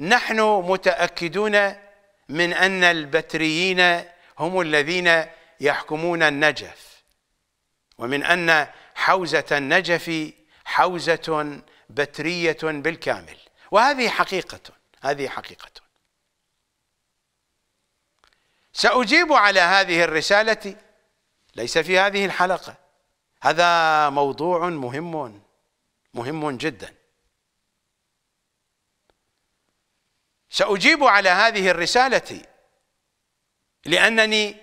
نحن متأكدون من أن البتريين هم الذين يحكمون النجف ومن أن حوزة النجف حوزة بترية بالكامل وهذه حقيقة هذه حقيقة سأجيب على هذه الرسالة ليس في هذه الحلقة هذا موضوع مهم مهم جدا سأجيب على هذه الرسالة لأنني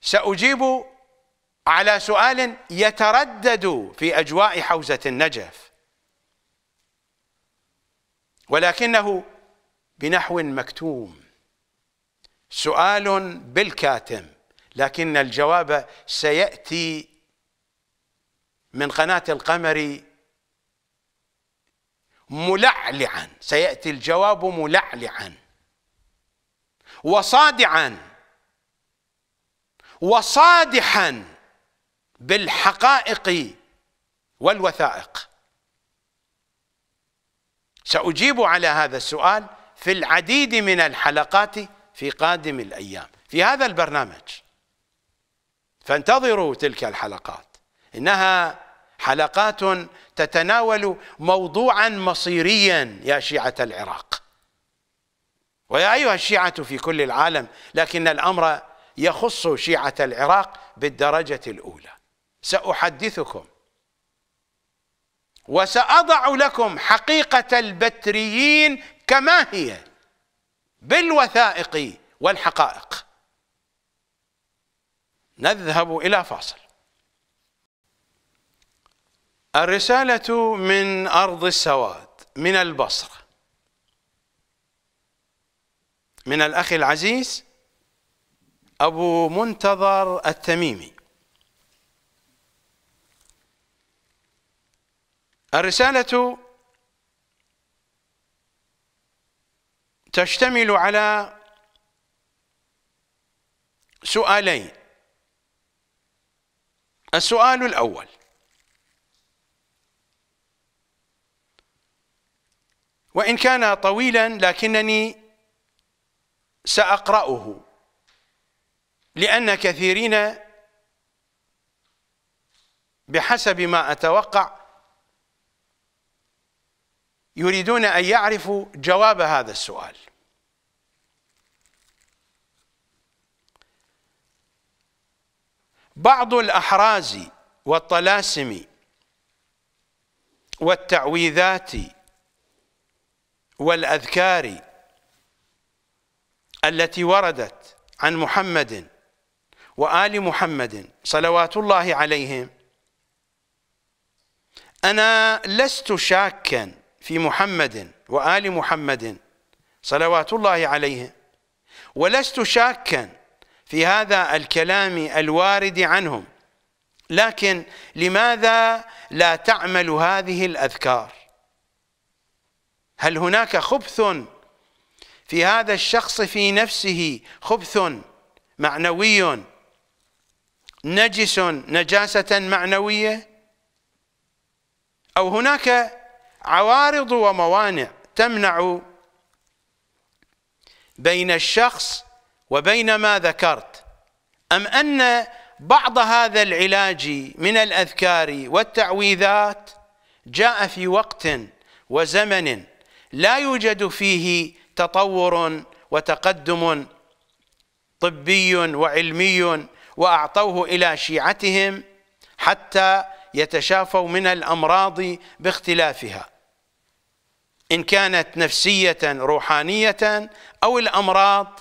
سأجيب على سؤال يتردد في أجواء حوزة النجف ولكنه بنحو مكتوم سؤال بالكاتم لكن الجواب سياتي من قناه القمر ملعلعا سياتي الجواب ملعلعا وصادعا وصادحا بالحقائق والوثائق ساجيب على هذا السؤال في العديد من الحلقات في قادم الأيام في هذا البرنامج فانتظروا تلك الحلقات إنها حلقات تتناول موضوعا مصيريا يا شيعة العراق ويا أيها الشيعة في كل العالم لكن الأمر يخص شيعة العراق بالدرجة الأولى سأحدثكم وسأضع لكم حقيقة البتريين كما هي بالوثائق والحقائق نذهب إلى فاصل الرسالة من أرض السواد من البصرة من الأخ العزيز أبو منتظر التميمي الرسالة تشتمل على سؤالين السؤال الأول وإن كان طويلا لكنني سأقرأه لأن كثيرين بحسب ما أتوقع يريدون أن يعرفوا جواب هذا السؤال بعض الأحراز والطلاسم والتعويذات والأذكار التي وردت عن محمد وآل محمد صلوات الله عليهم أنا لست شاكاً في محمد وآل محمد صلوات الله عليه ولست شاكا في هذا الكلام الوارد عنهم لكن لماذا لا تعمل هذه الأذكار هل هناك خبث في هذا الشخص في نفسه خبث معنوي نجس نجاسة معنوية أو هناك عوارض وموانع تمنع بين الشخص وبين ما ذكرت أم أن بعض هذا العلاج من الأذكار والتعويذات جاء في وقت وزمن لا يوجد فيه تطور وتقدم طبي وعلمي وأعطوه إلى شيعتهم حتى يتشافوا من الأمراض باختلافها إن كانت نفسية روحانية أو الأمراض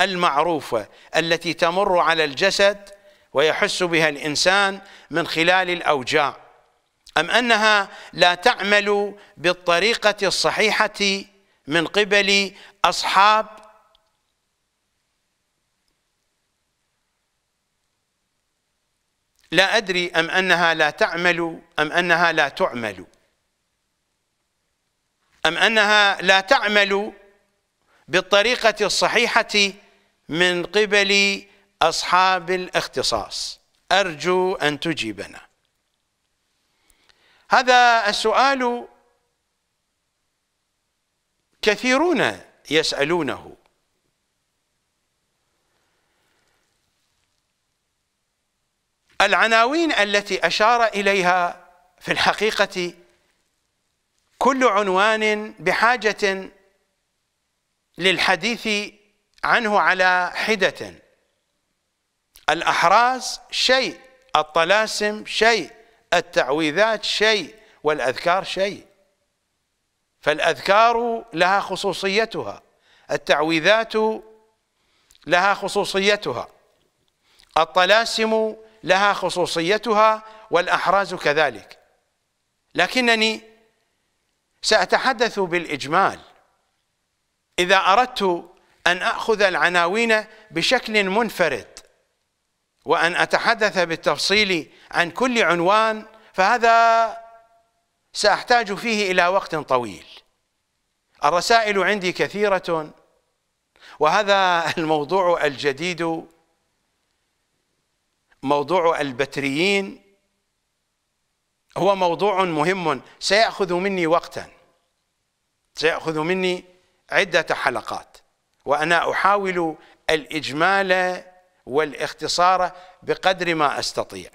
المعروفة التي تمر على الجسد ويحس بها الإنسان من خلال الأوجاع أم أنها لا تعمل بالطريقة الصحيحة من قبل أصحاب لا أدري أم أنها لا تعمل أم أنها لا تعمل أم أنها لا تعمل بالطريقة الصحيحة من قبل أصحاب الاختصاص أرجو أن تجيبنا هذا السؤال كثيرون يسألونه العناوين التي أشار إليها في الحقيقة كل عنوان بحاجة للحديث عنه على حدة الأحراز شيء الطلاسم شيء التعويذات شيء والأذكار شيء فالأذكار لها خصوصيتها التعويذات لها خصوصيتها الطلاسم لها خصوصيتها والأحراز كذلك لكنني سأتحدث بالإجمال إذا أردت أن أخذ العناوين بشكل منفرد وأن أتحدث بالتفصيل عن كل عنوان فهذا سأحتاج فيه إلى وقت طويل الرسائل عندي كثيرة وهذا الموضوع الجديد موضوع البتريين هو موضوع مهم سيأخذ مني وقتا سيأخذ مني عدة حلقات وأنا أحاول الإجمال والاختصار بقدر ما أستطيع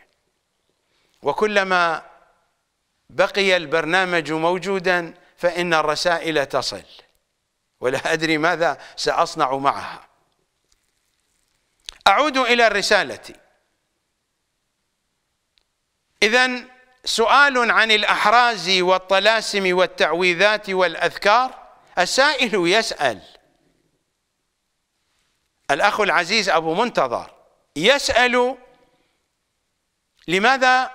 وكلما بقي البرنامج موجودا فإن الرسائل تصل ولا أدري ماذا سأصنع معها أعود إلى الرسالة إذا سؤال عن الأحراز والطلاسم والتعويذات والأذكار السائل يسأل الأخ العزيز أبو منتظر يسأل لماذا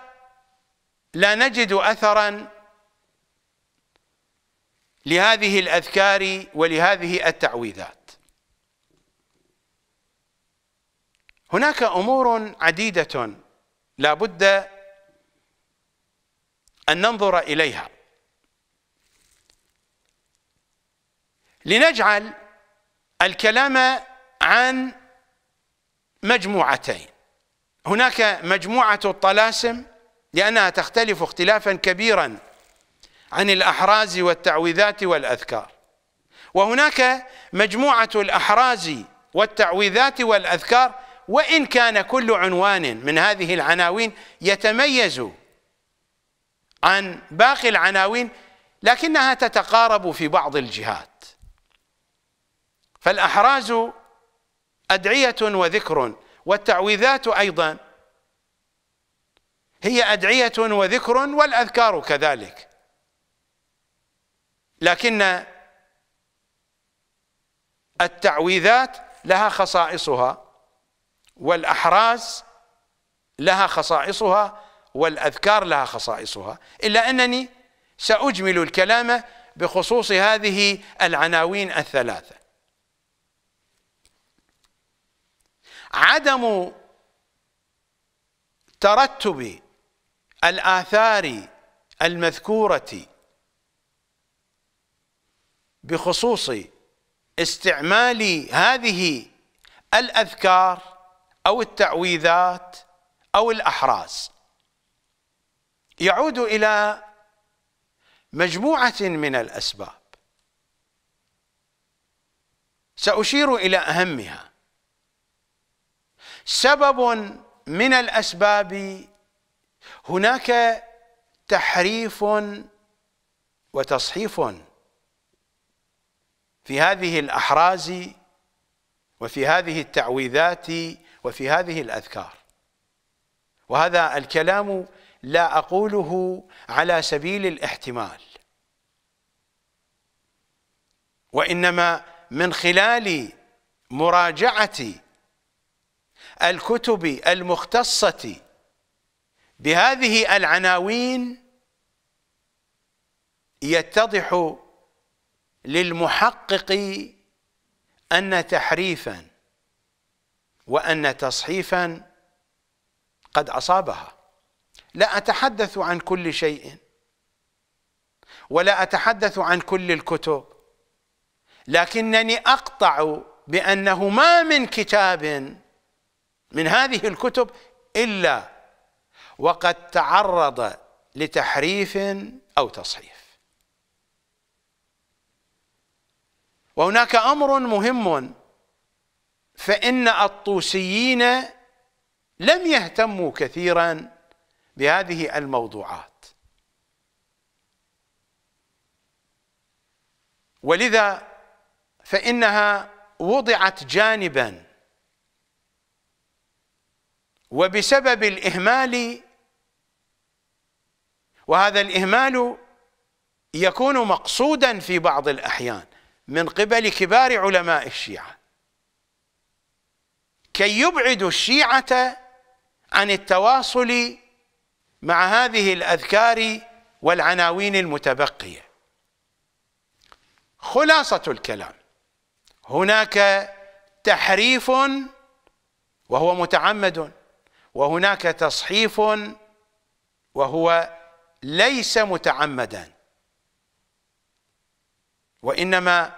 لا نجد أثرا لهذه الأذكار ولهذه التعويذات هناك أمور عديدة لا بد أن ننظر إليها لنجعل الكلام عن مجموعتين هناك مجموعة الطلاسم لأنها تختلف اختلافا كبيرا عن الأحراز والتعويذات والأذكار وهناك مجموعة الأحراز والتعويذات والأذكار وإن كان كل عنوان من هذه العناوين يتميز عن باقي العناوين لكنها تتقارب في بعض الجهات فالأحراز أدعية وذكر والتعويذات أيضا هي أدعية وذكر والأذكار كذلك لكن التعويذات لها خصائصها والأحراز لها خصائصها والأذكار لها خصائصها إلا أنني سأجمل الكلام بخصوص هذه العناوين الثلاثة عدم ترتب الآثار المذكورة بخصوص استعمال هذه الأذكار أو التعويذات أو الأحراز يعود إلى مجموعة من الأسباب سأشير إلى أهمها سبب من الأسباب هناك تحريف وتصحيف في هذه الأحراز وفي هذه التعويذات وفي هذه الأذكار وهذا الكلام لا أقوله على سبيل الاحتمال وإنما من خلال مراجعة الكتب المختصة بهذه العناوين يتضح للمحقق أن تحريفا وأن تصحيفا قد أصابها لا أتحدث عن كل شيء ولا أتحدث عن كل الكتب لكنني أقطع بأنه ما من كتاب من هذه الكتب إلا وقد تعرض لتحريف أو تصحيف وهناك أمر مهم فإن الطوسيين لم يهتموا كثيرا لهذه الموضوعات ولذا فإنها وضعت جانبا وبسبب الإهمال وهذا الإهمال يكون مقصودا في بعض الأحيان من قبل كبار علماء الشيعة كي يبعدوا الشيعة عن التواصل مع هذه الأذكار والعناوين المتبقية خلاصة الكلام هناك تحريف وهو متعمد وهناك تصحيف وهو ليس متعمدا وإنما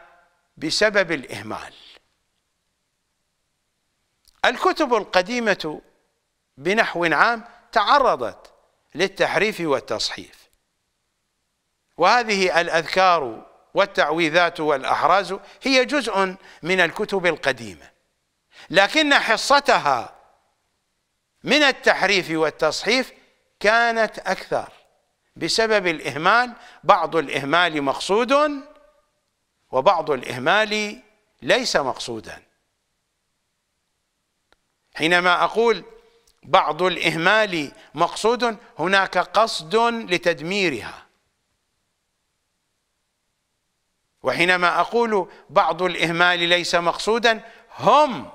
بسبب الإهمال الكتب القديمة بنحو عام تعرضت للتحريف والتصحيف وهذه الأذكار والتعويذات والأحراز هي جزء من الكتب القديمة لكن حصتها من التحريف والتصحيف كانت أكثر بسبب الإهمال بعض الإهمال مقصود وبعض الإهمال ليس مقصودا حينما أقول بعض الإهمال مقصود هناك قصد لتدميرها وحينما أقول بعض الإهمال ليس مقصودا هم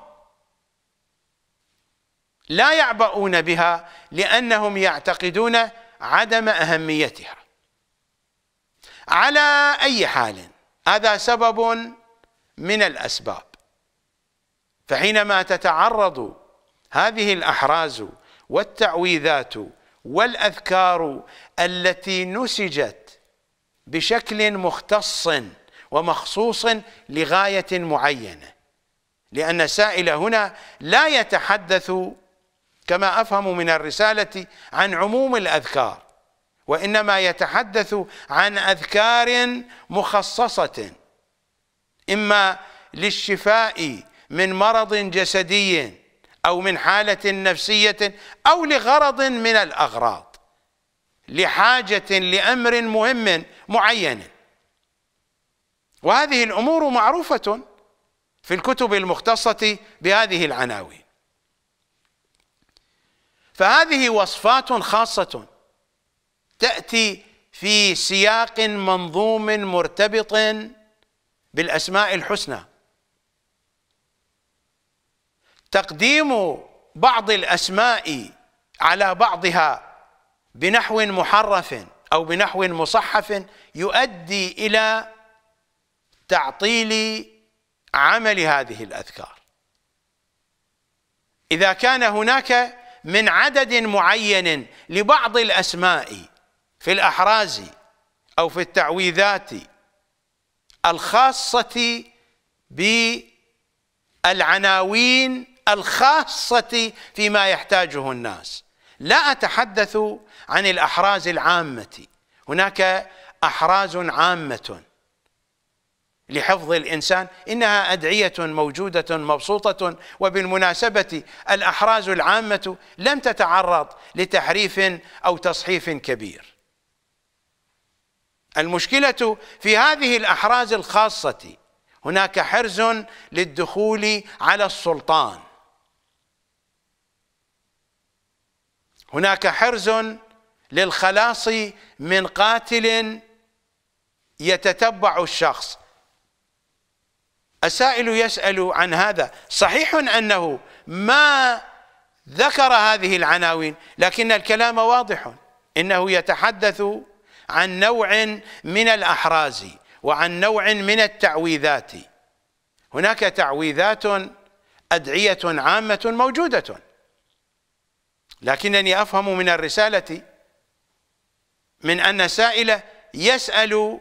لا يعبؤون بها لأنهم يعتقدون عدم أهميتها على أي حال هذا سبب من الأسباب فحينما تتعرض هذه الأحراز والتعويذات والأذكار التي نسجت بشكل مختص ومخصوص لغاية معينة لأن السائل هنا لا يتحدث كما أفهم من الرسالة عن عموم الأذكار وإنما يتحدث عن أذكار مخصصة إما للشفاء من مرض جسدي أو من حالة نفسية أو لغرض من الأغراض لحاجة لأمر مهم معين وهذه الأمور معروفة في الكتب المختصة بهذه العناوين فهذه وصفات خاصة تأتي في سياق منظوم مرتبط بالأسماء الحسنى تقديم بعض الاسماء على بعضها بنحو محرف او بنحو مصحف يؤدي الى تعطيل عمل هذه الاذكار اذا كان هناك من عدد معين لبعض الاسماء في الاحراز او في التعويذات الخاصه بالعناوين الخاصة فيما يحتاجه الناس لا أتحدث عن الأحراز العامة هناك أحراز عامة لحفظ الإنسان إنها أدعية موجودة مبسوطة وبالمناسبة الأحراز العامة لم تتعرض لتحريف أو تصحيف كبير المشكلة في هذه الأحراز الخاصة هناك حرز للدخول على السلطان هناك حرز للخلاص من قاتل يتتبع الشخص السائل يسأل عن هذا صحيح أنه ما ذكر هذه العناوين لكن الكلام واضح إنه يتحدث عن نوع من الأحراز وعن نوع من التعويذات هناك تعويذات أدعية عامة موجودة لكنني افهم من الرساله من ان سائلة يسال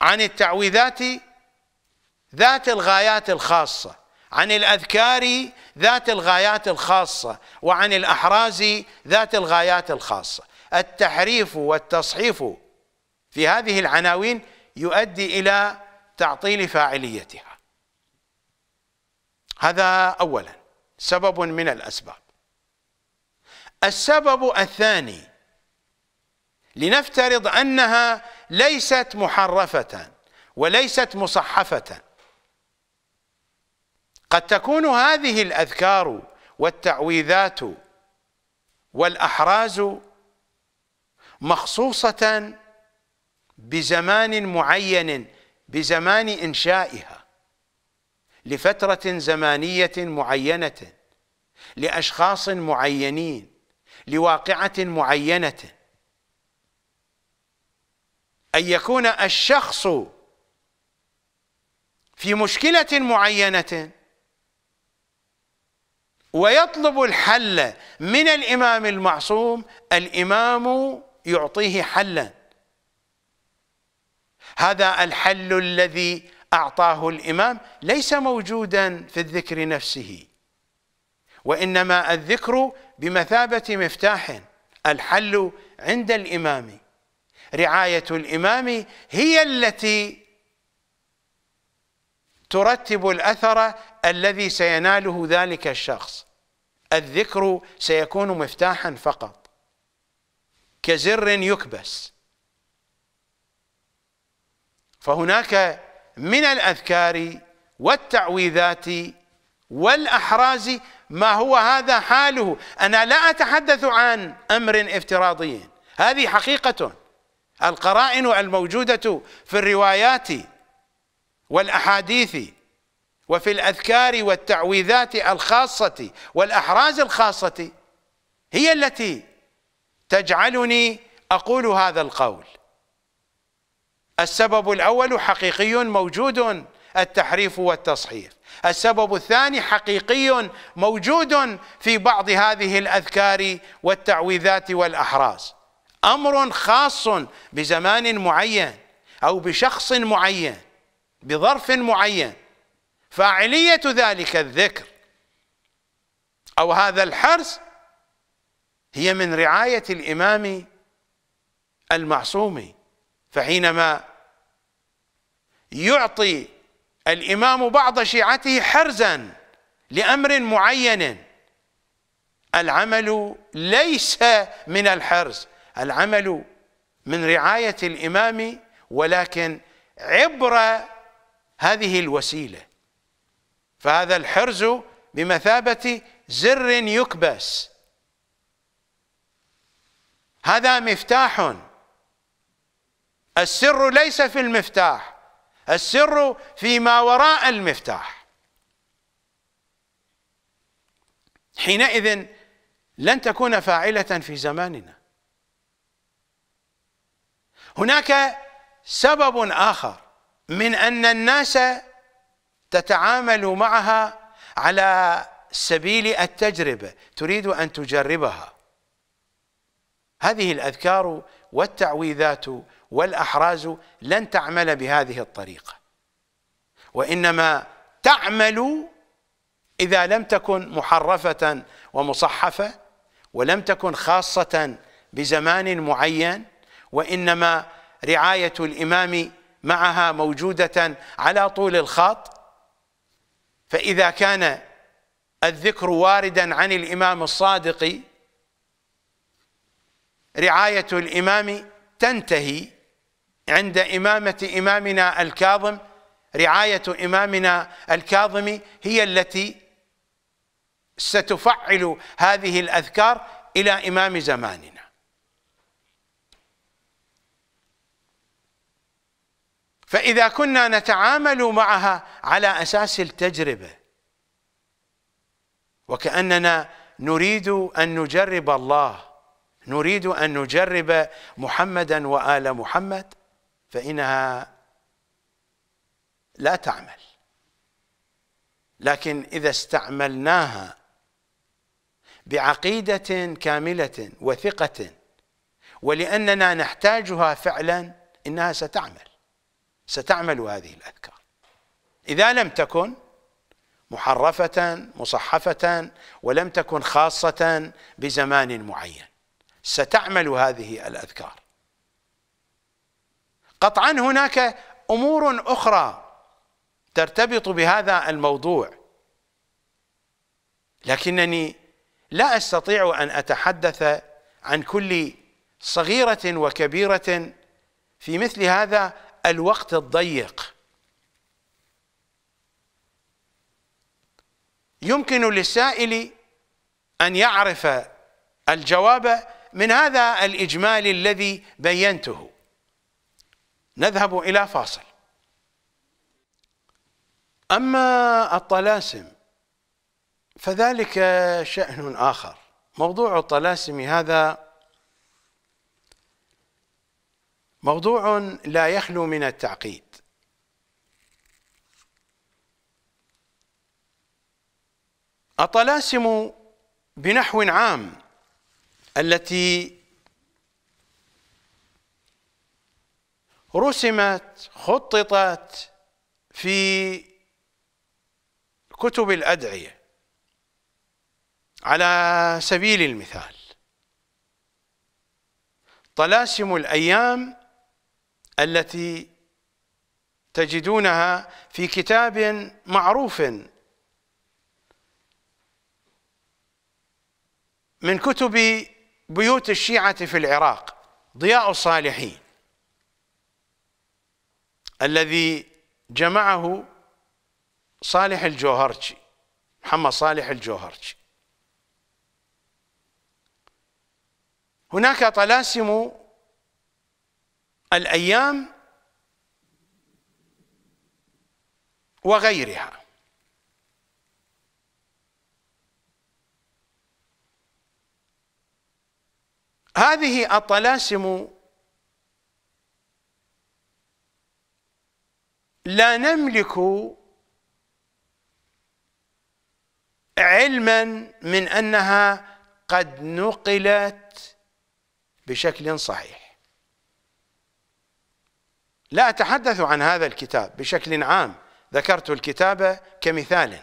عن التعويذات ذات الغايات الخاصه عن الاذكار ذات الغايات الخاصه وعن الاحراز ذات الغايات الخاصه التحريف والتصحيف في هذه العناوين يؤدي الى تعطيل فاعليتها هذا اولا سبب من الاسباب السبب الثاني لنفترض أنها ليست محرفة وليست مصحفة قد تكون هذه الأذكار والتعويذات والأحراز مخصوصة بزمان معين بزمان إنشائها لفترة زمانية معينة لأشخاص معينين لواقعة معينة أن يكون الشخص في مشكلة معينة ويطلب الحل من الإمام المعصوم الإمام يعطيه حلا هذا الحل الذي أعطاه الإمام ليس موجودا في الذكر نفسه وإنما الذكر بمثابة مفتاح الحل عند الإمام رعاية الإمام هي التي ترتب الأثر الذي سيناله ذلك الشخص الذكر سيكون مفتاحا فقط كزر يكبس فهناك من الأذكار والتعويذات والأحراز ما هو هذا حاله أنا لا أتحدث عن أمر افتراضي هذه حقيقة القرائن الموجودة في الروايات والأحاديث وفي الأذكار والتعويذات الخاصة والأحراز الخاصة هي التي تجعلني أقول هذا القول السبب الأول حقيقي موجود التحريف والتصحيح السبب الثاني حقيقي موجود في بعض هذه الأذكار والتعويذات والأحراس أمر خاص بزمان معين أو بشخص معين بظرف معين فاعلية ذلك الذكر أو هذا الحرص هي من رعاية الإمام المعصوم فحينما يعطي الامام بعض شيعته حرزا لامر معين العمل ليس من الحرز العمل من رعايه الامام ولكن عبر هذه الوسيله فهذا الحرز بمثابه زر يكبس هذا مفتاح السر ليس في المفتاح السر فيما وراء المفتاح حينئذ لن تكون فاعلة في زماننا هناك سبب آخر من أن الناس تتعامل معها على سبيل التجربة تريد أن تجربها هذه الأذكار والتعويذات والأحراز لن تعمل بهذه الطريقة وإنما تعمل إذا لم تكن محرفة ومصحفة ولم تكن خاصة بزمان معين وإنما رعاية الإمام معها موجودة على طول الخط فإذا كان الذكر واردا عن الإمام الصادق رعاية الإمام تنتهي عند إمامة إمامنا الكاظم رعاية إمامنا الكاظم هي التي ستفعل هذه الأذكار إلى إمام زماننا فإذا كنا نتعامل معها على أساس التجربة وكأننا نريد أن نجرب الله نريد أن نجرب محمدا وآل محمد فإنها لا تعمل لكن إذا استعملناها بعقيدة كاملة وثقة ولأننا نحتاجها فعلا إنها ستعمل ستعمل هذه الأذكار إذا لم تكن محرفة مصحفة ولم تكن خاصة بزمان معين ستعمل هذه الأذكار قطعا هناك امور اخرى ترتبط بهذا الموضوع لكنني لا استطيع ان اتحدث عن كل صغيره وكبيره في مثل هذا الوقت الضيق يمكن للسائل ان يعرف الجواب من هذا الاجمال الذي بينته نذهب إلى فاصل أما الطلاسم فذلك شأن آخر موضوع الطلاسم هذا موضوع لا يخلو من التعقيد الطلاسم بنحو عام التي رسمت خططت في كتب الادعيه على سبيل المثال طلاسم الايام التي تجدونها في كتاب معروف من كتب بيوت الشيعه في العراق ضياء الصالحين الذي جمعه صالح الجوهرجي محمد صالح الجوهرجي هناك طلاسم الأيام وغيرها هذه الطلاسم لا نملك علما من انها قد نقلت بشكل صحيح لا اتحدث عن هذا الكتاب بشكل عام ذكرت الكتاب كمثال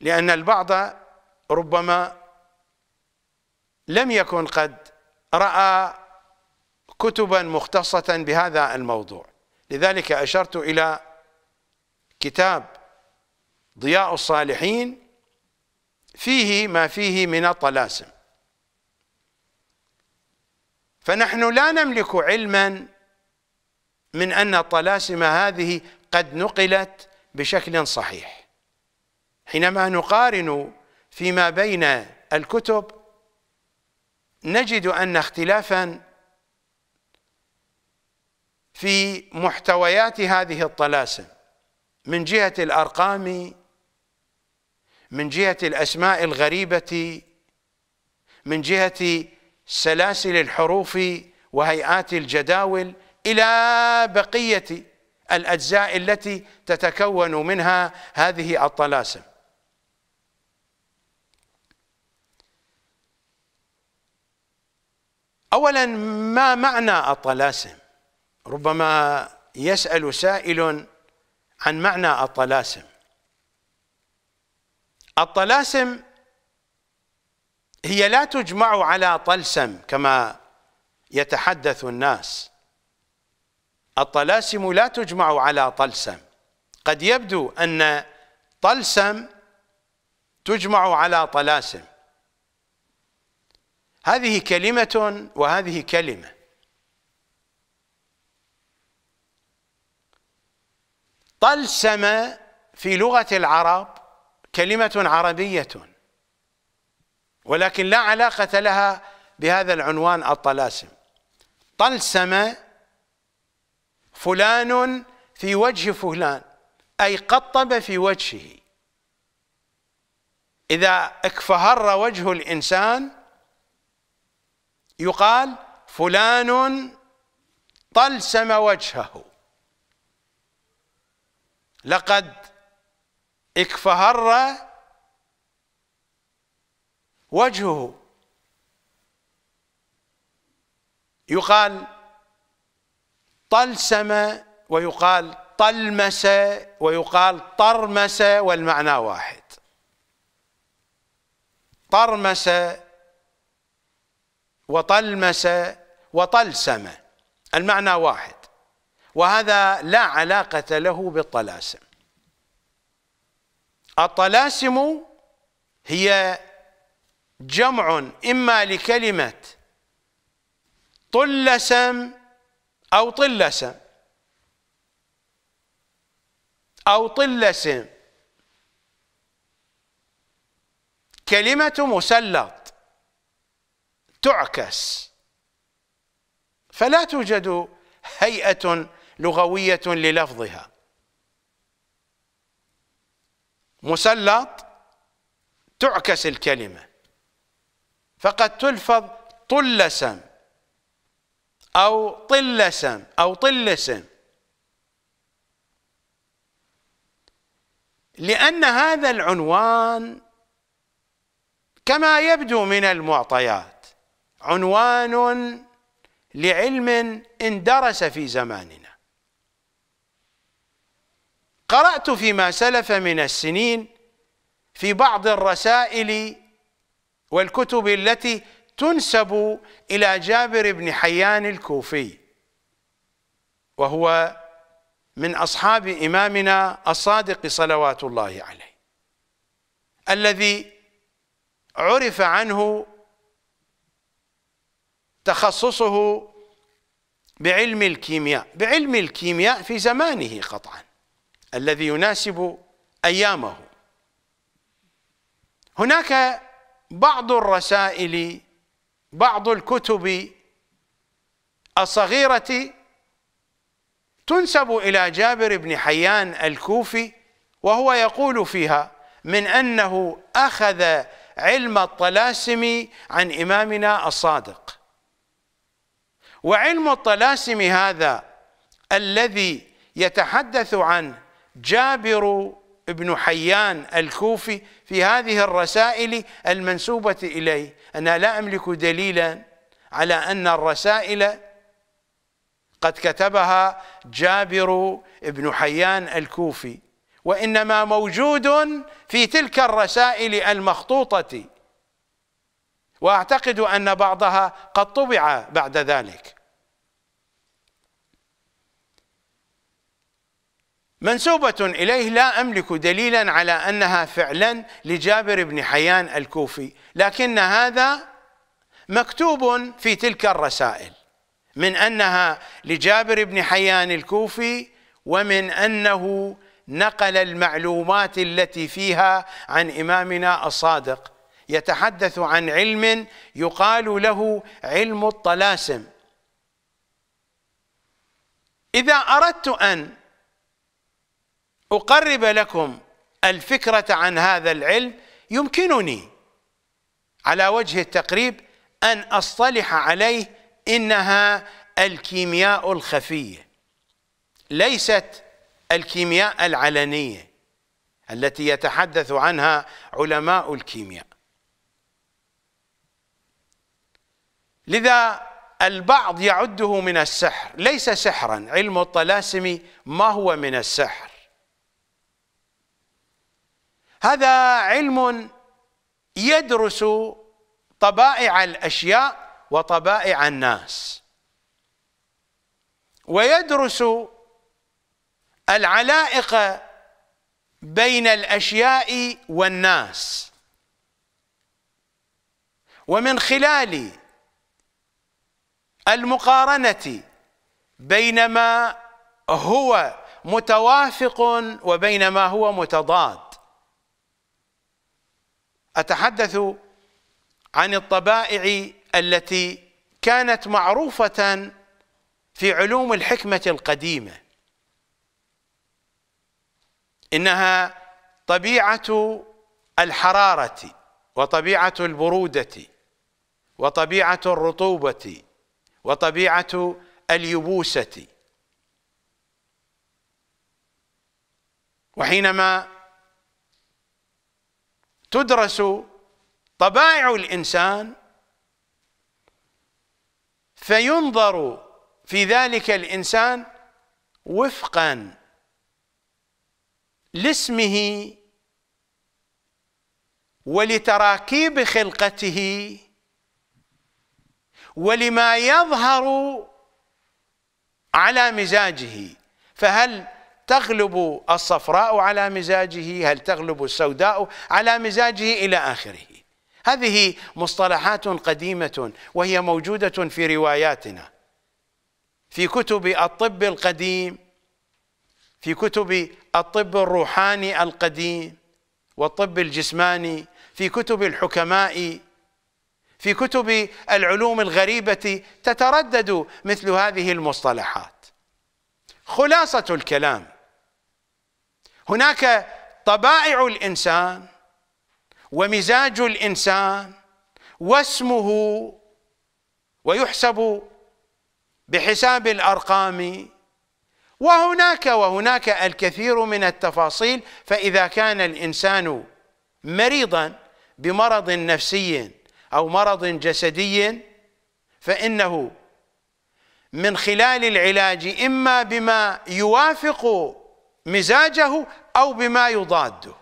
لان البعض ربما لم يكن قد راى كتبا مختصة بهذا الموضوع لذلك أشرت إلى كتاب ضياء الصالحين فيه ما فيه من الطلاسم فنحن لا نملك علما من أن الطلاسم هذه قد نقلت بشكل صحيح حينما نقارن فيما بين الكتب نجد أن اختلافا في محتويات هذه الطلاسم من جهة الأرقام من جهة الأسماء الغريبة من جهة سلاسل الحروف وهيئات الجداول إلى بقية الأجزاء التي تتكون منها هذه الطلاسم أولا ما معنى الطلاسم ربما يسأل سائل عن معنى الطلاسم الطلاسم هي لا تجمع على طلسم كما يتحدث الناس الطلاسم لا تجمع على طلسم قد يبدو أن طلسم تجمع على طلاسم هذه كلمة وهذه كلمة طلسم في لغة العرب كلمة عربية ولكن لا علاقة لها بهذا العنوان الطلاسم طلسم فلان في وجه فلان أي قطب في وجهه إذا اكفهر وجه الإنسان يقال فلان طلسم وجهه لقد اكفهر وجهه يقال طلسم ويقال طلمس ويقال طرمس والمعنى واحد طرمس وطلمس وطلسم المعنى واحد وهذا لا علاقة له بالطلاسم الطلاسم هي جمع إما لكلمة طلسم أو طلسم أو طلسم كلمة مسلط تعكس فلا توجد هيئة لغوية للفظها مسلط تعكس الكلمة فقد تلفظ طلسم أو طلسم أو طلسم لأن هذا العنوان كما يبدو من المعطيات عنوان لعلم اندرس في زماننا قرأت فيما سلف من السنين في بعض الرسائل والكتب التي تنسب إلى جابر بن حيان الكوفي وهو من أصحاب إمامنا الصادق صلوات الله عليه الذي عرف عنه تخصصه بعلم الكيمياء بعلم الكيمياء في زمانه قطعا الذي يناسب ايامه هناك بعض الرسائل بعض الكتب الصغيره تنسب الى جابر بن حيان الكوفي وهو يقول فيها من انه اخذ علم الطلاسم عن امامنا الصادق وعلم الطلاسم هذا الذي يتحدث عنه جابر بن حيان الكوفي في هذه الرسائل المنسوبة إليه أنا لا أملك دليلا على أن الرسائل قد كتبها جابر بن حيان الكوفي وإنما موجود في تلك الرسائل المخطوطة وأعتقد أن بعضها قد طبع بعد ذلك منسوبة إليه لا أملك دليلا على أنها فعلا لجابر بن حيان الكوفي لكن هذا مكتوب في تلك الرسائل من أنها لجابر بن حيان الكوفي ومن أنه نقل المعلومات التي فيها عن إمامنا الصادق يتحدث عن علم يقال له علم الطلاسم إذا أردت أن أقرب لكم الفكرة عن هذا العلم يمكنني على وجه التقريب أن أصطلح عليه إنها الكيمياء الخفية ليست الكيمياء العلنية التي يتحدث عنها علماء الكيمياء لذا البعض يعده من السحر ليس سحرا علم الطلاسم ما هو من السحر هذا علم يدرس طبائع الاشياء وطبائع الناس ويدرس العلائق بين الاشياء والناس ومن خلال المقارنه بين ما هو متوافق وبين ما هو متضاد أتحدث عن الطبائع التي كانت معروفة في علوم الحكمة القديمة إنها طبيعة الحرارة وطبيعة البرودة وطبيعة الرطوبة وطبيعة اليبوسة وحينما تدرس طبائع الانسان فينظر في ذلك الانسان وفقا لاسمه ولتراكيب خلقته ولما يظهر على مزاجه فهل تغلب الصفراء على مزاجه هل تغلب السوداء على مزاجه إلى آخره هذه مصطلحات قديمة وهي موجودة في رواياتنا في كتب الطب القديم في كتب الطب الروحاني القديم والطب الجسماني في كتب الحكماء في كتب العلوم الغريبة تتردد مثل هذه المصطلحات خلاصة الكلام هناك طبائع الانسان ومزاج الانسان واسمه ويحسب بحساب الارقام وهناك وهناك الكثير من التفاصيل فاذا كان الانسان مريضا بمرض نفسي او مرض جسدي فانه من خلال العلاج اما بما يوافق مزاجه أو بما يضاده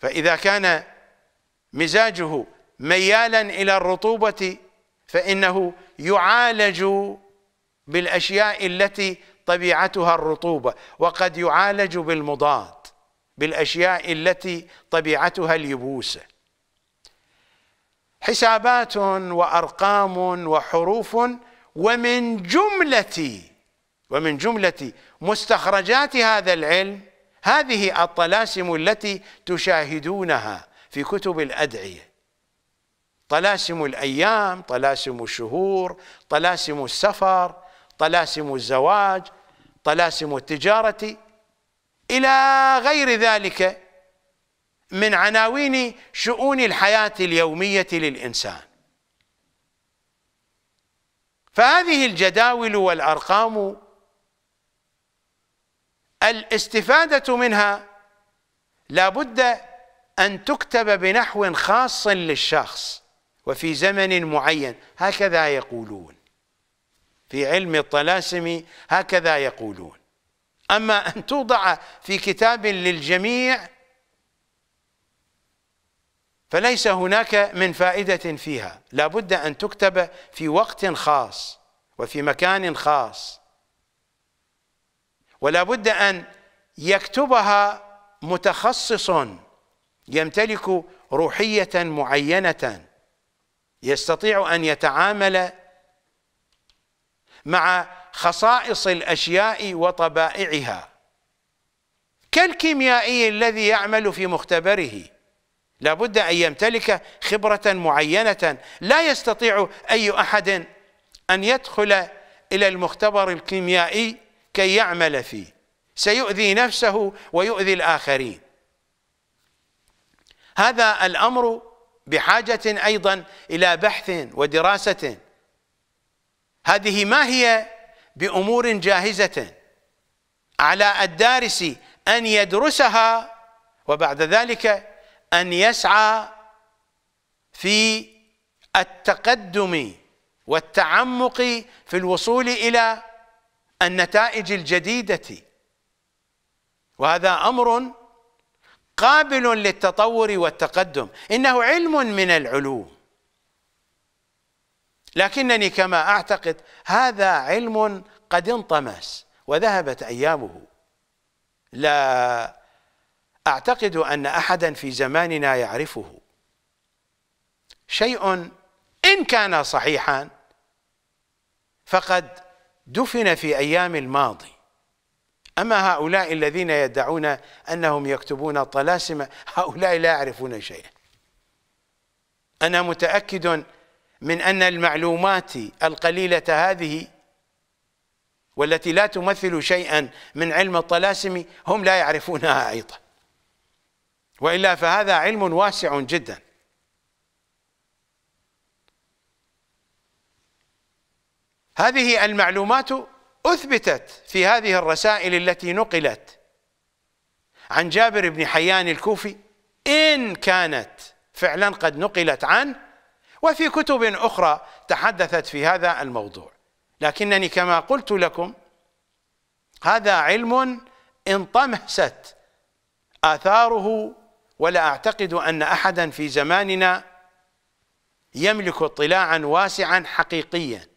فإذا كان مزاجه ميالا إلى الرطوبة فإنه يعالج بالأشياء التي طبيعتها الرطوبة وقد يعالج بالمضاد بالأشياء التي طبيعتها اليبوسة حسابات وأرقام وحروف ومن جملة ومن جملة مستخرجات هذا العلم هذه الطلاسم التي تشاهدونها في كتب الأدعية طلاسم الأيام طلاسم الشهور طلاسم السفر طلاسم الزواج طلاسم التجارة إلى غير ذلك من عناوين شؤون الحياة اليومية للإنسان فهذه الجداول والأرقام الاستفادة منها لابد أن تكتب بنحو خاص للشخص وفي زمن معين هكذا يقولون في علم الطلاسم هكذا يقولون أما أن توضع في كتاب للجميع فليس هناك من فائدة فيها لابد أن تكتب في وقت خاص وفي مكان خاص ولا بد أن يكتبها متخصص يمتلك روحية معينة يستطيع أن يتعامل مع خصائص الأشياء وطبائعها كالكيميائي الذي يعمل في مختبره لابد أن يمتلك خبرة معينة لا يستطيع أي أحد أن يدخل إلى المختبر الكيميائي كي يعمل فيه سيؤذي نفسه ويؤذي الآخرين هذا الأمر بحاجة أيضا إلى بحث ودراسة هذه ما هي بأمور جاهزة على الدارس أن يدرسها وبعد ذلك أن يسعى في التقدم والتعمق في الوصول إلى النتائج الجديدة وهذا أمر قابل للتطور والتقدم إنه علم من العلوم لكنني كما أعتقد هذا علم قد انطمس وذهبت أيامه لا أعتقد أن أحدا في زماننا يعرفه شيء إن كان صحيحا فقد دفن في أيام الماضي أما هؤلاء الذين يدعون أنهم يكتبون الطلاسمة هؤلاء لا يعرفون شيئا أنا متأكد من أن المعلومات القليلة هذه والتي لا تمثل شيئا من علم الطلاسم هم لا يعرفونها أيضا وإلا فهذا علم واسع جداً هذه المعلومات أثبتت في هذه الرسائل التي نقلت عن جابر بن حيان الكوفي إن كانت فعلا قد نقلت عنه وفي كتب أخرى تحدثت في هذا الموضوع لكنني كما قلت لكم هذا علم انطمست آثاره ولا أعتقد أن أحدا في زماننا يملك اطلاعا واسعا حقيقيا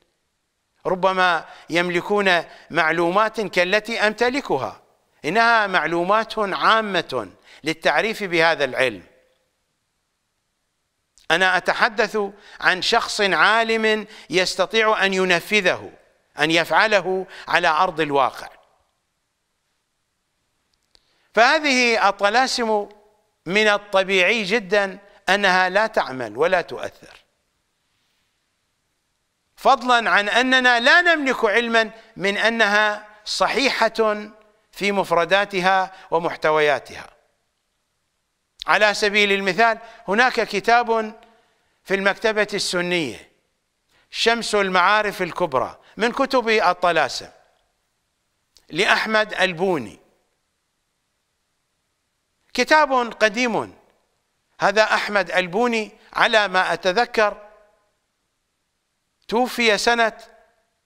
ربما يملكون معلومات كالتي امتلكها انها معلومات عامه للتعريف بهذا العلم انا اتحدث عن شخص عالم يستطيع ان ينفذه ان يفعله على ارض الواقع فهذه الطلاسم من الطبيعي جدا انها لا تعمل ولا تؤثر فضلا عن اننا لا نملك علما من انها صحيحه في مفرداتها ومحتوياتها على سبيل المثال هناك كتاب في المكتبه السنيه شمس المعارف الكبرى من كتب الطلاسم لأحمد البوني كتاب قديم هذا أحمد البوني على ما أتذكر توفي سنة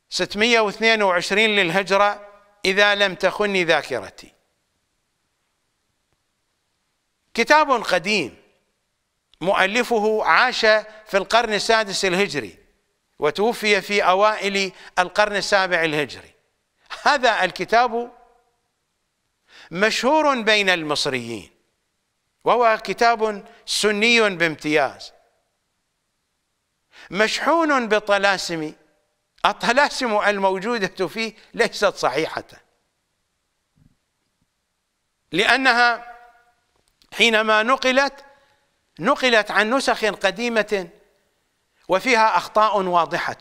622 للهجرة إذا لم تخني ذاكرتي كتاب قديم مؤلفه عاش في القرن السادس الهجري وتوفي في أوائل القرن السابع الهجري هذا الكتاب مشهور بين المصريين وهو كتاب سني بامتياز مشحون بطلاسم الطلاسم الموجودة فيه ليست صحيحة لأنها حينما نقلت نقلت عن نسخ قديمة وفيها أخطاء واضحة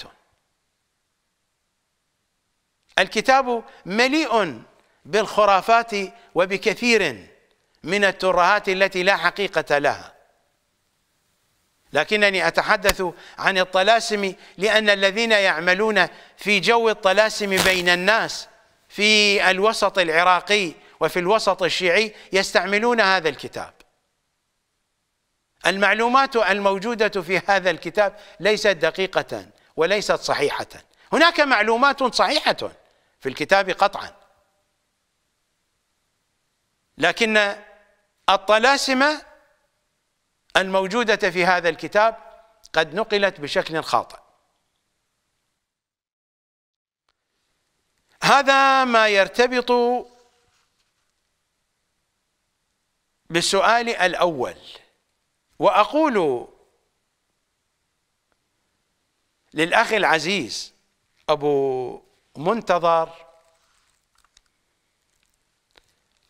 الكتاب مليء بالخرافات وبكثير من الترهات التي لا حقيقة لها لكنني أتحدث عن الطلاسم لأن الذين يعملون في جو الطلاسم بين الناس في الوسط العراقي وفي الوسط الشيعي يستعملون هذا الكتاب المعلومات الموجودة في هذا الكتاب ليست دقيقة وليست صحيحة هناك معلومات صحيحة في الكتاب قطعا لكن الطلاسمة الموجودة في هذا الكتاب قد نقلت بشكل خاطئ هذا ما يرتبط بالسؤال الأول وأقول للأخ العزيز أبو منتظر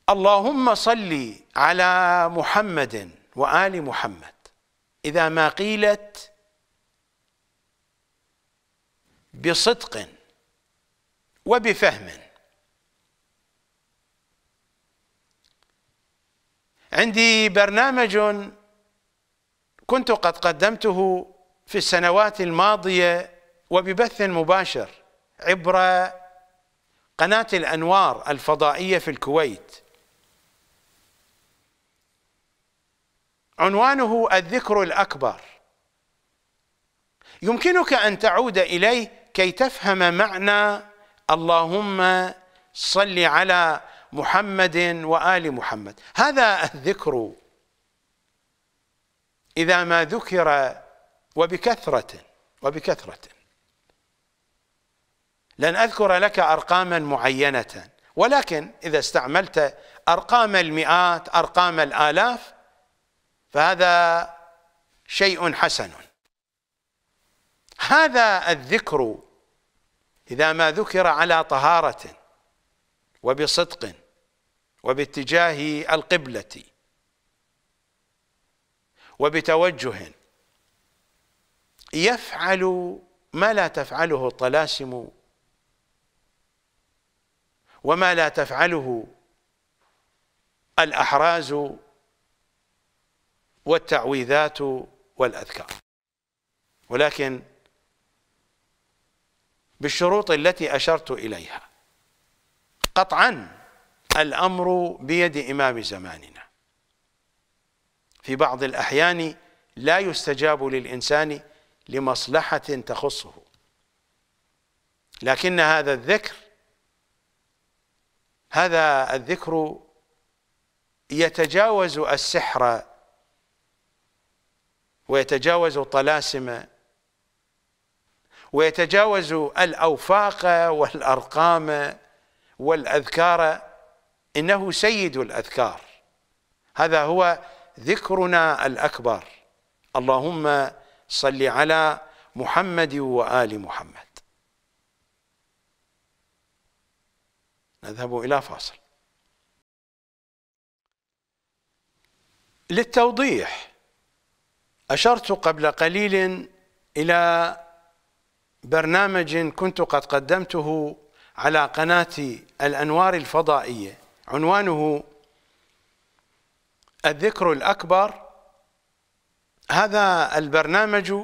اللهم صل على محمد وآل محمد إذا ما قيلت بصدق وبفهم عندي برنامج كنت قد قدمته في السنوات الماضية وببث مباشر عبر قناة الأنوار الفضائية في الكويت عنوانه الذكر الأكبر يمكنك أن تعود إليه كي تفهم معنى اللهم صل على محمد وآل محمد هذا الذكر إذا ما ذكر وبكثرة وبكثرة لن أذكر لك أرقاما معينة ولكن إذا استعملت أرقام المئات أرقام الآلاف فهذا شيء حسن هذا الذكر إذا ما ذكر على طهارة وبصدق وباتجاه القبلة وبتوجه يفعل ما لا تفعله الطلاسم وما لا تفعله الأحراز والتعويذات والأذكار ولكن بالشروط التي أشرت إليها قطعا الأمر بيد إمام زماننا في بعض الأحيان لا يستجاب للإنسان لمصلحة تخصه لكن هذا الذكر هذا الذكر يتجاوز السحر ويتجاوز طلاسم ويتجاوز الأوفاق والأرقام والأذكار إنه سيد الأذكار هذا هو ذكرنا الأكبر اللهم صل على محمد وآل محمد نذهب إلى فاصل للتوضيح أشرت قبل قليل إلى برنامج كنت قد قدمته على قناة الأنوار الفضائية عنوانه الذكر الأكبر هذا البرنامج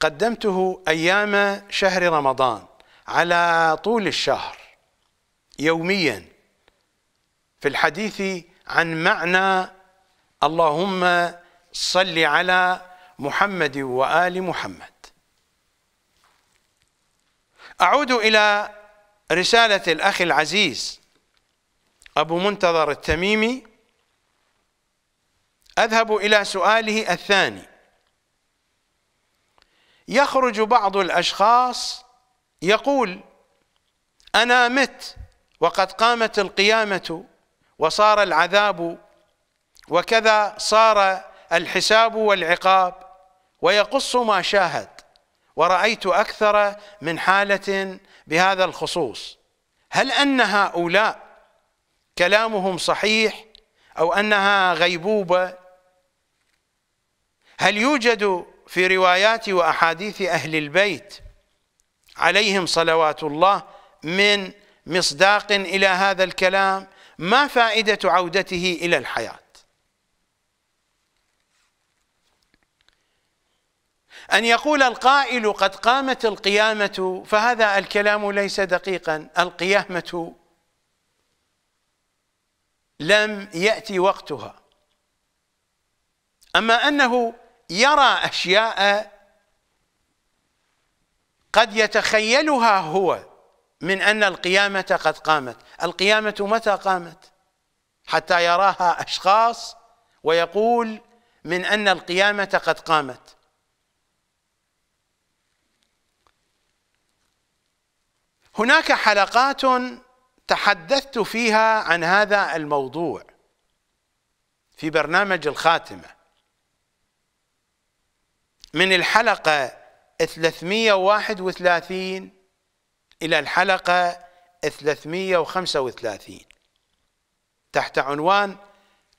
قدمته أيام شهر رمضان على طول الشهر يوميا في الحديث عن معنى اللهم صل على محمد وآل محمد أعود إلى رسالة الأخ العزيز أبو منتظر التميمي أذهب إلى سؤاله الثاني يخرج بعض الأشخاص يقول أنا مت وقد قامت القيامة وصار العذاب وكذا صار الحساب والعقاب ويقص ما شاهد ورأيت أكثر من حالة بهذا الخصوص هل أن هؤلاء كلامهم صحيح أو أنها غيبوبة هل يوجد في روايات وأحاديث أهل البيت عليهم صلوات الله من مصداق إلى هذا الكلام ما فائدة عودته إلى الحياة أن يقول القائل قد قامت القيامة فهذا الكلام ليس دقيقا القيامة لم يأتي وقتها أما أنه يرى أشياء قد يتخيلها هو من أن القيامة قد قامت القيامة متى قامت حتى يراها أشخاص ويقول من أن القيامة قد قامت هناك حلقات تحدثت فيها عن هذا الموضوع في برنامج الخاتمة من الحلقة 331 إلى الحلقة 335 تحت عنوان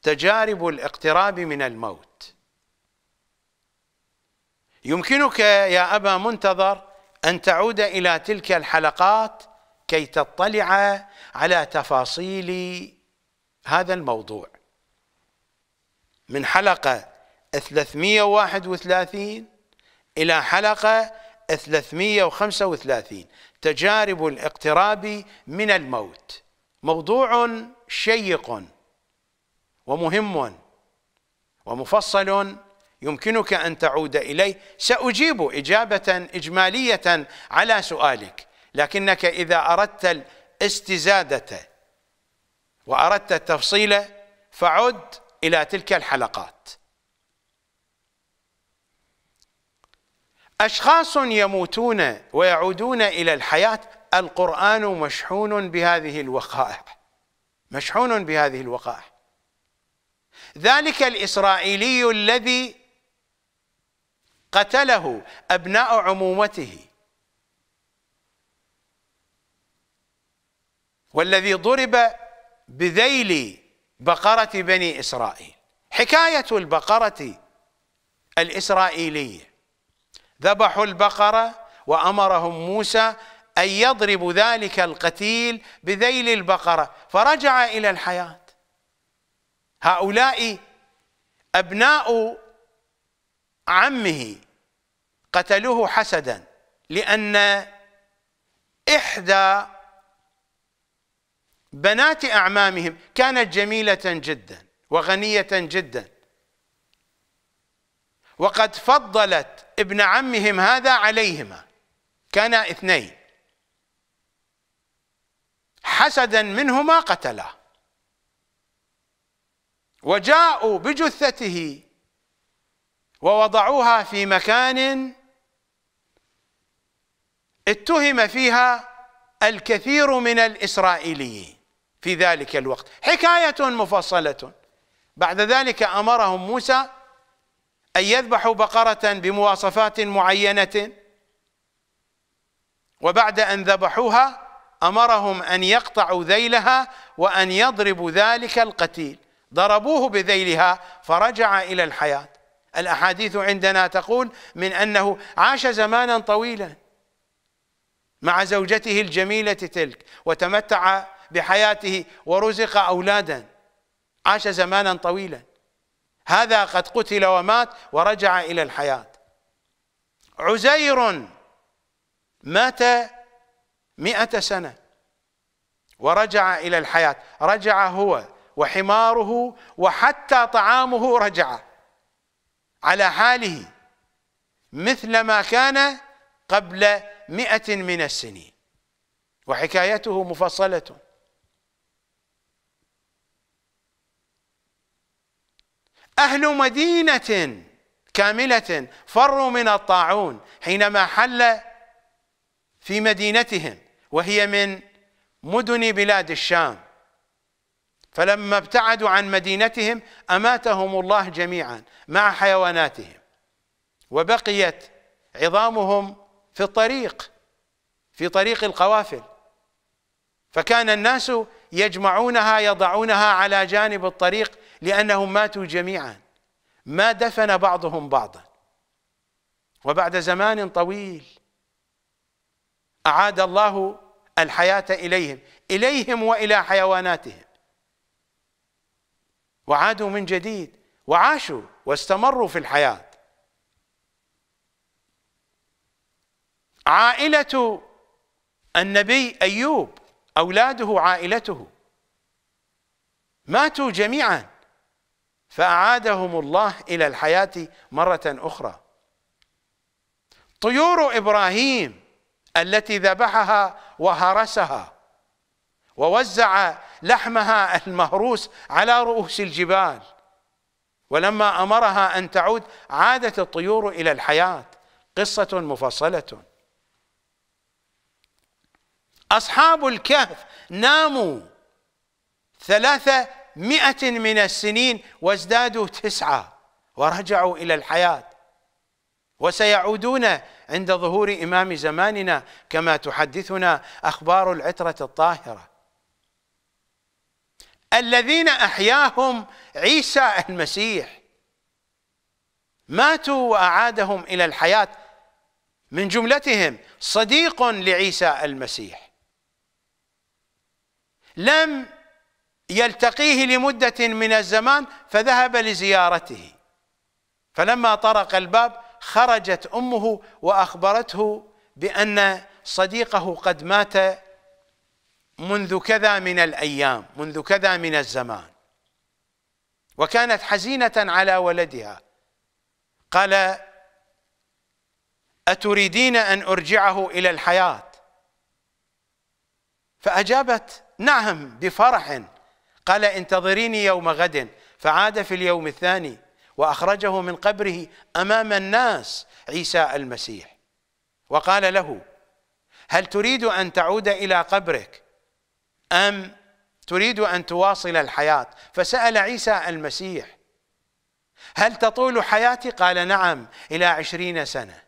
تجارب الاقتراب من الموت يمكنك يا أبا منتظر أن تعود إلى تلك الحلقات كي تطلع على تفاصيل هذا الموضوع من حلقة 331 إلى حلقة 335 تجارب الاقتراب من الموت موضوع شيق ومهم ومفصل يمكنك أن تعود إليه سأجيب إجابة إجمالية على سؤالك لكنك إذا أردت الاستزادة وأردت التفصيل فعد إلى تلك الحلقات أشخاص يموتون ويعودون إلى الحياة القرآن مشحون بهذه الوقائع مشحون بهذه الوقائع ذلك الإسرائيلي الذي قتله أبناء عمومته والذي ضرب بذيل بقرة بني إسرائيل حكاية البقرة الإسرائيلية ذبحوا البقرة وأمرهم موسى أن يضرب ذلك القتيل بذيل البقرة فرجع إلى الحياة هؤلاء أبناء عمه قتلوه حسدا لأن إحدى بنات أعمامهم كانت جميلة جدا وغنية جدا وقد فضلت ابن عمهم هذا عليهما كانا اثنين حسدا منهما قتله وجاءوا بجثته ووضعوها في مكان اتهم فيها الكثير من الإسرائيليين في ذلك الوقت حكاية مفصلة بعد ذلك أمرهم موسى أن يذبحوا بقرة بمواصفات معينة وبعد أن ذبحوها أمرهم أن يقطعوا ذيلها وأن يضربوا ذلك القتيل ضربوه بذيلها فرجع إلى الحياة الأحاديث عندنا تقول من أنه عاش زمانا طويلا مع زوجته الجميلة تلك وتمتع بحياته ورزق أولادا عاش زمانا طويلا هذا قد قتل ومات ورجع إلى الحياة عزير مات مئة سنة ورجع إلى الحياة رجع هو وحماره وحتى طعامه رجع على حاله مثل ما كان قبل مئة من السنين وحكايته مفصلة أهل مدينة كاملة فروا من الطاعون حينما حل في مدينتهم وهي من مدن بلاد الشام فلما ابتعدوا عن مدينتهم اماتهم الله جميعا مع حيواناتهم وبقيت عظامهم في الطريق في طريق القوافل فكان الناس يجمعونها يضعونها على جانب الطريق لانهم ماتوا جميعا ما دفن بعضهم بعضا وبعد زمان طويل اعاد الله الحياه اليهم اليهم والى حيواناتهم وعادوا من جديد وعاشوا واستمروا في الحياة عائلة النبي أيوب أولاده عائلته ماتوا جميعا فأعادهم الله إلى الحياة مرة أخرى طيور إبراهيم التي ذبحها وهرسها ووزع لحمها المهروس على رؤوس الجبال ولما امرها ان تعود عادت الطيور الى الحياه قصه مفصله اصحاب الكهف ناموا ثلاثة مئة من السنين وازدادوا تسعة ورجعوا إلى الحياة وسيعودون عند ظهور إمام زماننا كما تحدثنا أخبار العترة الطاهرة الذين أحياهم عيسى المسيح ماتوا وأعادهم إلى الحياة من جملتهم صديق لعيسى المسيح لم يلتقيه لمدة من الزمان فذهب لزيارته فلما طرق الباب خرجت أمه وأخبرته بأن صديقه قد مات منذ كذا من الأيام منذ كذا من الزمان وكانت حزينة على ولدها قال أتريدين أن أرجعه إلى الحياة فأجابت نعم بفرح قال انتظريني يوم غد فعاد في اليوم الثاني وأخرجه من قبره أمام الناس عيسى المسيح وقال له هل تريد أن تعود إلى قبرك أم تريد أن تواصل الحياة فسأل عيسى المسيح هل تطول حياتي قال نعم إلى عشرين سنة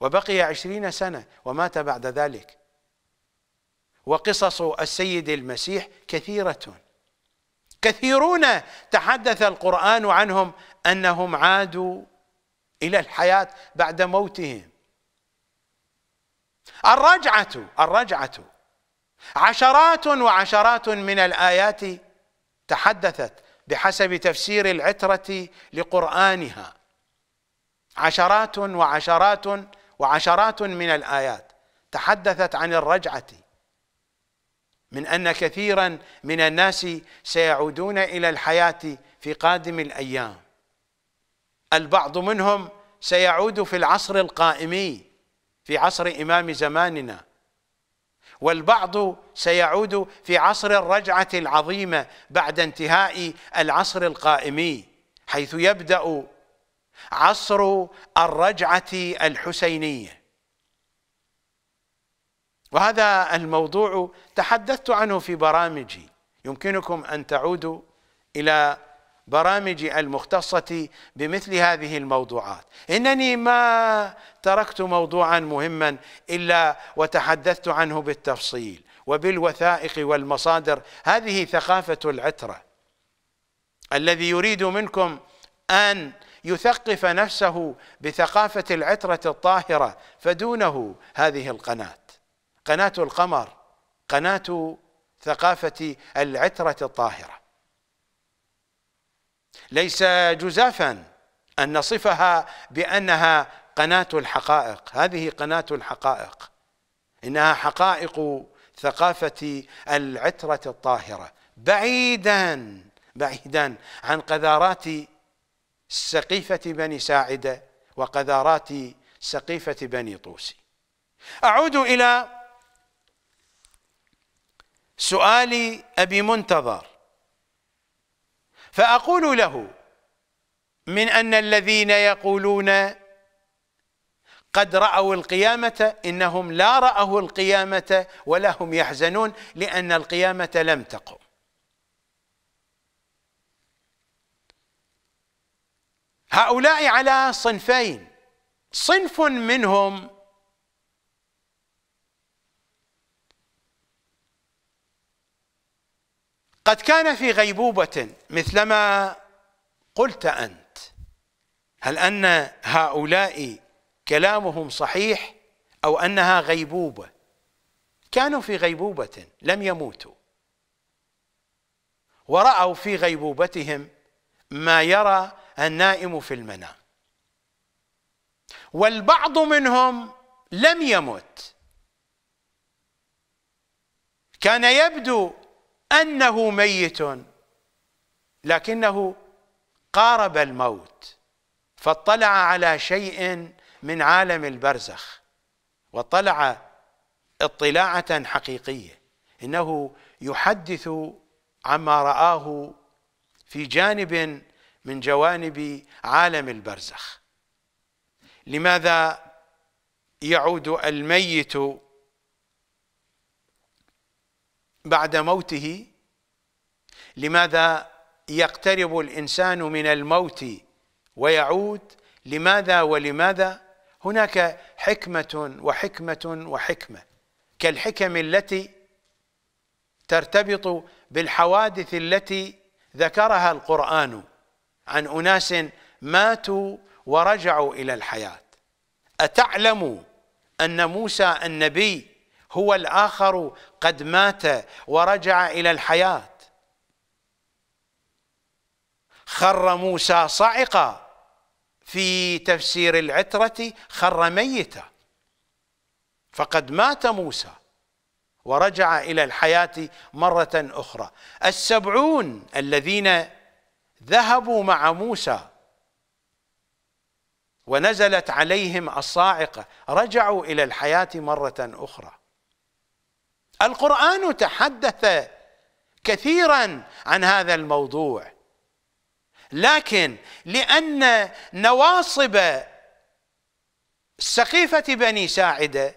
وبقي عشرين سنة ومات بعد ذلك وقصص السيد المسيح كثيرة كثيرون تحدث القرآن عنهم أنهم عادوا إلى الحياة بعد موتهم الرجعة الرجعة عشرات وعشرات من الآيات تحدثت بحسب تفسير العترة لقرآنها عشرات وعشرات وعشرات من الآيات تحدثت عن الرجعة من أن كثيرا من الناس سيعودون إلى الحياة في قادم الأيام البعض منهم سيعود في العصر القائمي في عصر إمام زماننا والبعض سيعود في عصر الرجعه العظيمه بعد انتهاء العصر القائمي حيث يبدا عصر الرجعه الحسينيه وهذا الموضوع تحدثت عنه في برامجي يمكنكم ان تعودوا الى برامجي المختصة بمثل هذه الموضوعات إنني ما تركت موضوعا مهما إلا وتحدثت عنه بالتفصيل وبالوثائق والمصادر هذه ثقافة العترة الذي يريد منكم أن يثقف نفسه بثقافة العترة الطاهرة فدونه هذه القناة قناة القمر قناة ثقافة العترة الطاهرة ليس جزافا أن نصفها بأنها قناة الحقائق هذه قناة الحقائق إنها حقائق ثقافة العترة الطاهرة بعيدا بعيدا عن قذارات سقيفة بني ساعدة وقذارات سقيفة بني طوسي أعود إلى سؤال أبي منتظر فأقول له من أن الذين يقولون قد رأوا القيامة إنهم لا رأوا القيامة ولا هم يحزنون لأن القيامة لم تقم هؤلاء على صنفين صنف منهم قد كان في غيبوبة مثلما قلت أنت هل أن هؤلاء كلامهم صحيح أو أنها غيبوبة كانوا في غيبوبة لم يموتوا ورأوا في غيبوبتهم ما يرى النائم في المنام والبعض منهم لم يمت كان يبدو أنه ميت لكنه قارب الموت فاطلع على شيء من عالم البرزخ واطلع اطلاعة حقيقية إنه يحدث عما رآه في جانب من جوانب عالم البرزخ لماذا يعود الميت بعد موته لماذا يقترب الانسان من الموت ويعود لماذا ولماذا هناك حكمه وحكمه وحكمه كالحكم التي ترتبط بالحوادث التي ذكرها القران عن اناس ماتوا ورجعوا الى الحياه اتعلم ان موسى النبي هو الاخر قد مات ورجع إلى الحياة خر موسى صعقا في تفسير العترة خر ميتا فقد مات موسى ورجع إلى الحياة مرة أخرى السبعون الذين ذهبوا مع موسى ونزلت عليهم الصاعقة رجعوا إلى الحياة مرة أخرى القرآن تحدث كثيرا عن هذا الموضوع لكن لأن نواصب سقيفة بني ساعدة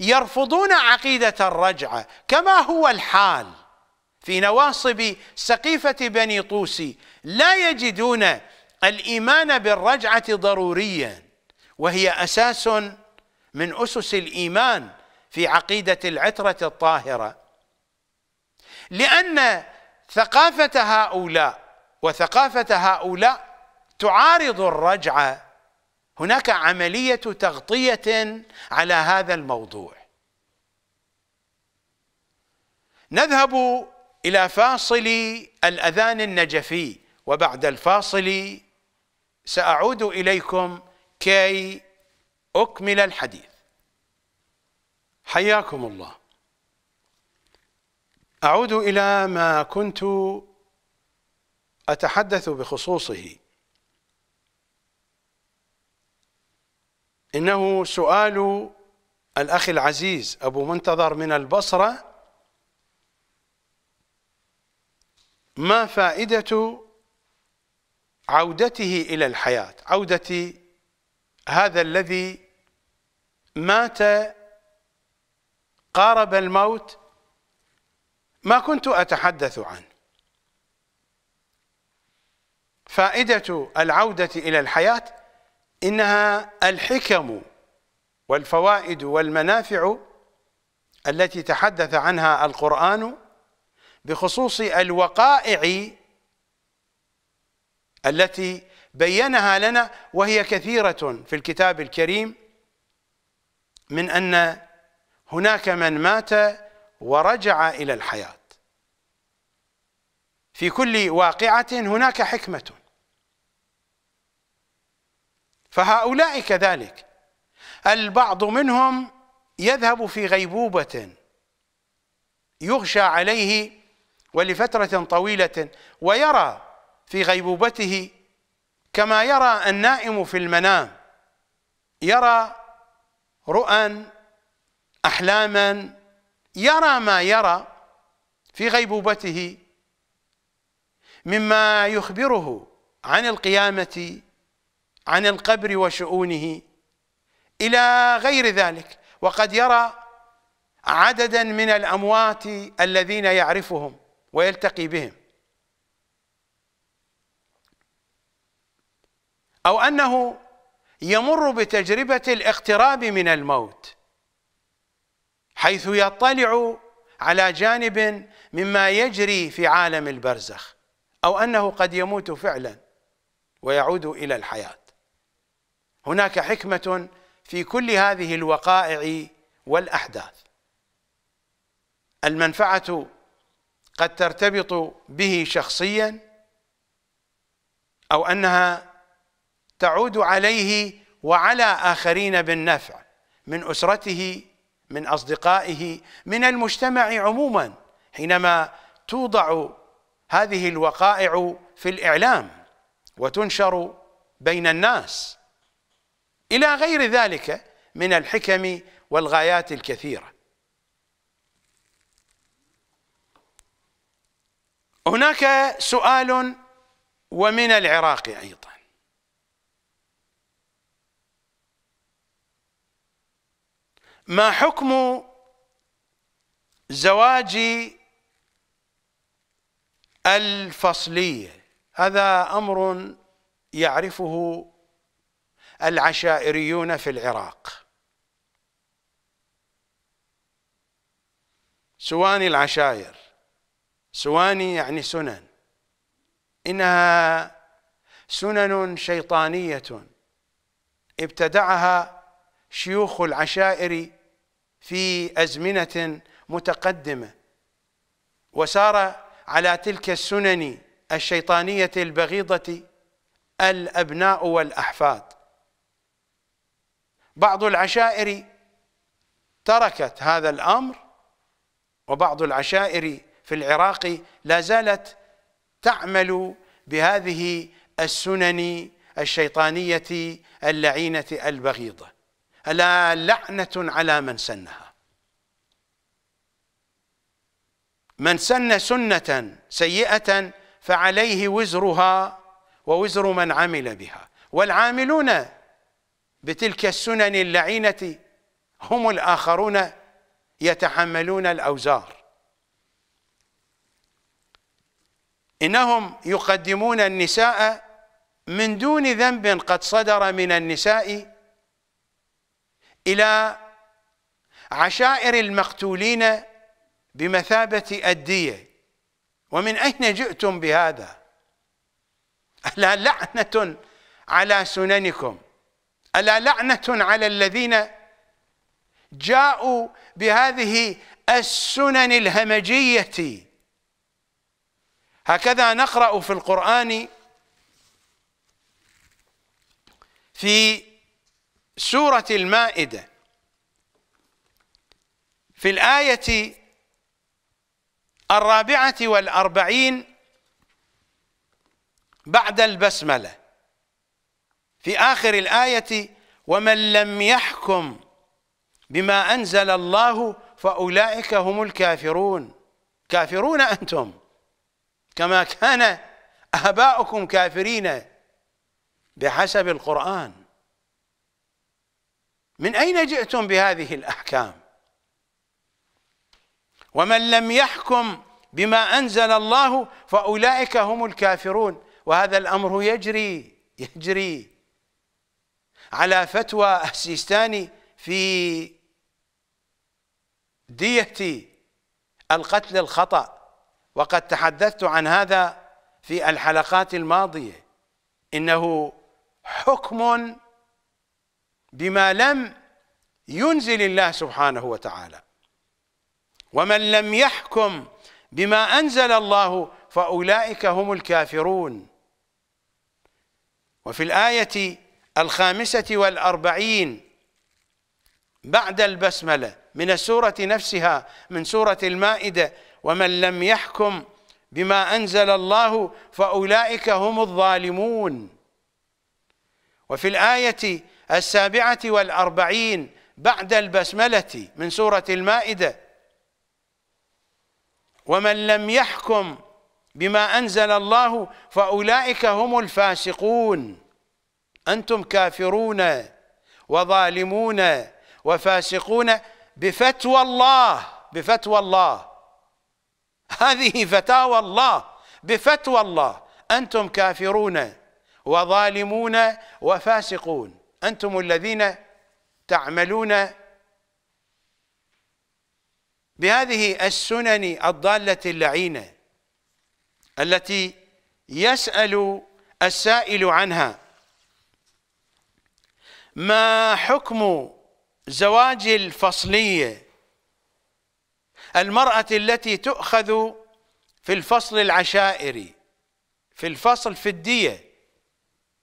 يرفضون عقيدة الرجعة كما هو الحال في نواصب سقيفة بني طوسي لا يجدون الإيمان بالرجعة ضروريا وهي أساس من أسس الإيمان في عقيدة العترة الطاهرة لأن ثقافة هؤلاء وثقافة هؤلاء تعارض الرجعة هناك عملية تغطية على هذا الموضوع نذهب إلى فاصل الأذان النجفي وبعد الفاصل سأعود إليكم كي أكمل الحديث حياكم الله اعود الى ما كنت اتحدث بخصوصه انه سؤال الاخ العزيز ابو منتظر من البصره ما فائده عودته الى الحياه عوده هذا الذي مات قارب الموت ما كنت أتحدث عنه فائدة العودة إلى الحياة إنها الحكم والفوائد والمنافع التي تحدث عنها القرآن بخصوص الوقائع التي بينها لنا وهي كثيرة في الكتاب الكريم من أن هناك من مات ورجع إلى الحياة في كل واقعة هناك حكمة فهؤلاء كذلك البعض منهم يذهب في غيبوبة يغشى عليه ولفترة طويلة ويرى في غيبوبته كما يرى النائم في المنام يرى رؤى أحلاما يرى ما يرى في غيبوبته مما يخبره عن القيامة عن القبر وشؤونه إلى غير ذلك وقد يرى عددا من الأموات الذين يعرفهم ويلتقي بهم أو أنه يمر بتجربة الاقتراب من الموت حيث يطلع على جانب مما يجري في عالم البرزخ أو أنه قد يموت فعلا ويعود إلى الحياة هناك حكمة في كل هذه الوقائع والأحداث المنفعة قد ترتبط به شخصيا أو أنها تعود عليه وعلى آخرين بالنفع من أسرته من اصدقائه من المجتمع عموما حينما توضع هذه الوقائع في الاعلام وتنشر بين الناس الى غير ذلك من الحكم والغايات الكثيره هناك سؤال ومن العراق ايضا ما حكم زواج الفصليه هذا امر يعرفه العشائريون في العراق سواني العشائر سواني يعني سنن انها سنن شيطانيه ابتدعها شيوخ العشائر في أزمنة متقدمة وسار على تلك السنن الشيطانية البغيضة الأبناء والأحفاد بعض العشائر تركت هذا الأمر وبعض العشائر في العراق لا زالت تعمل بهذه السنن الشيطانية اللعينة البغيضة ألا لعنة على من سنها من سن سنة سيئة فعليه وزرها ووزر من عمل بها والعاملون بتلك السنن اللعينة هم الآخرون يتحملون الأوزار إنهم يقدمون النساء من دون ذنب قد صدر من النساء إلى عشائر المقتولين بمثابة الدية ومن أين جئتم بهذا ألا لعنة على سننكم ألا لعنة على الذين جاءوا بهذه السنن الهمجية هكذا نقرأ في القرآن في سورة المائدة في الآية الرابعة والأربعين بعد البسملة في آخر الآية ومن لم يحكم بما أنزل الله فأولئك هم الكافرون كافرون أنتم كما كان آباؤكم كافرين بحسب القرآن من اين جئتم بهذه الاحكام ومن لم يحكم بما انزل الله فاولئك هم الكافرون وهذا الامر يجري يجري على فتوى السيستاني في دية القتل الخطأ وقد تحدثت عن هذا في الحلقات الماضية إنه حكم بما لم ينزل الله سبحانه وتعالى ومن لم يحكم بما أنزل الله فأولئك هم الكافرون وفي الآية الخامسة والأربعين بعد البسملة من السورة نفسها من سورة المائدة ومن لم يحكم بما أنزل الله فأولئك هم الظالمون وفي الآية السابعة والأربعين بعد البسملة من سورة المائدة ومن لم يحكم بما أنزل الله فأولئك هم الفاسقون أنتم كافرون وظالمون وفاسقون بفتوى الله بفتوى الله هذه فتاوى الله بفتوى الله أنتم كافرون وظالمون وفاسقون أنتم الذين تعملون بهذه السنن الضالة اللعينة التي يسأل السائل عنها ما حكم زواج الفصلية المرأة التي تؤخذ في الفصل العشائري في الفصل في الدية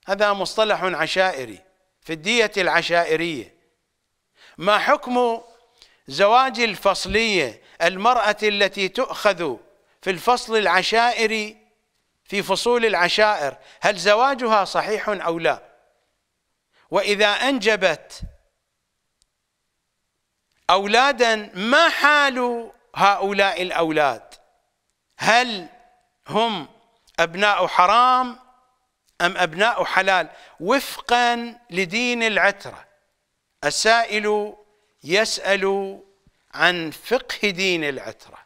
هذا مصطلح عشائري في الدية العشائرية ما حكم زواج الفصلية المرأة التي تؤخذ في الفصل العشائري في فصول العشائر هل زواجها صحيح أو لا وإذا أنجبت أولادا ما حال هؤلاء الأولاد هل هم أبناء حرام أم أبناء حلال وفقا لدين العترة السائل يسأل عن فقه دين العترة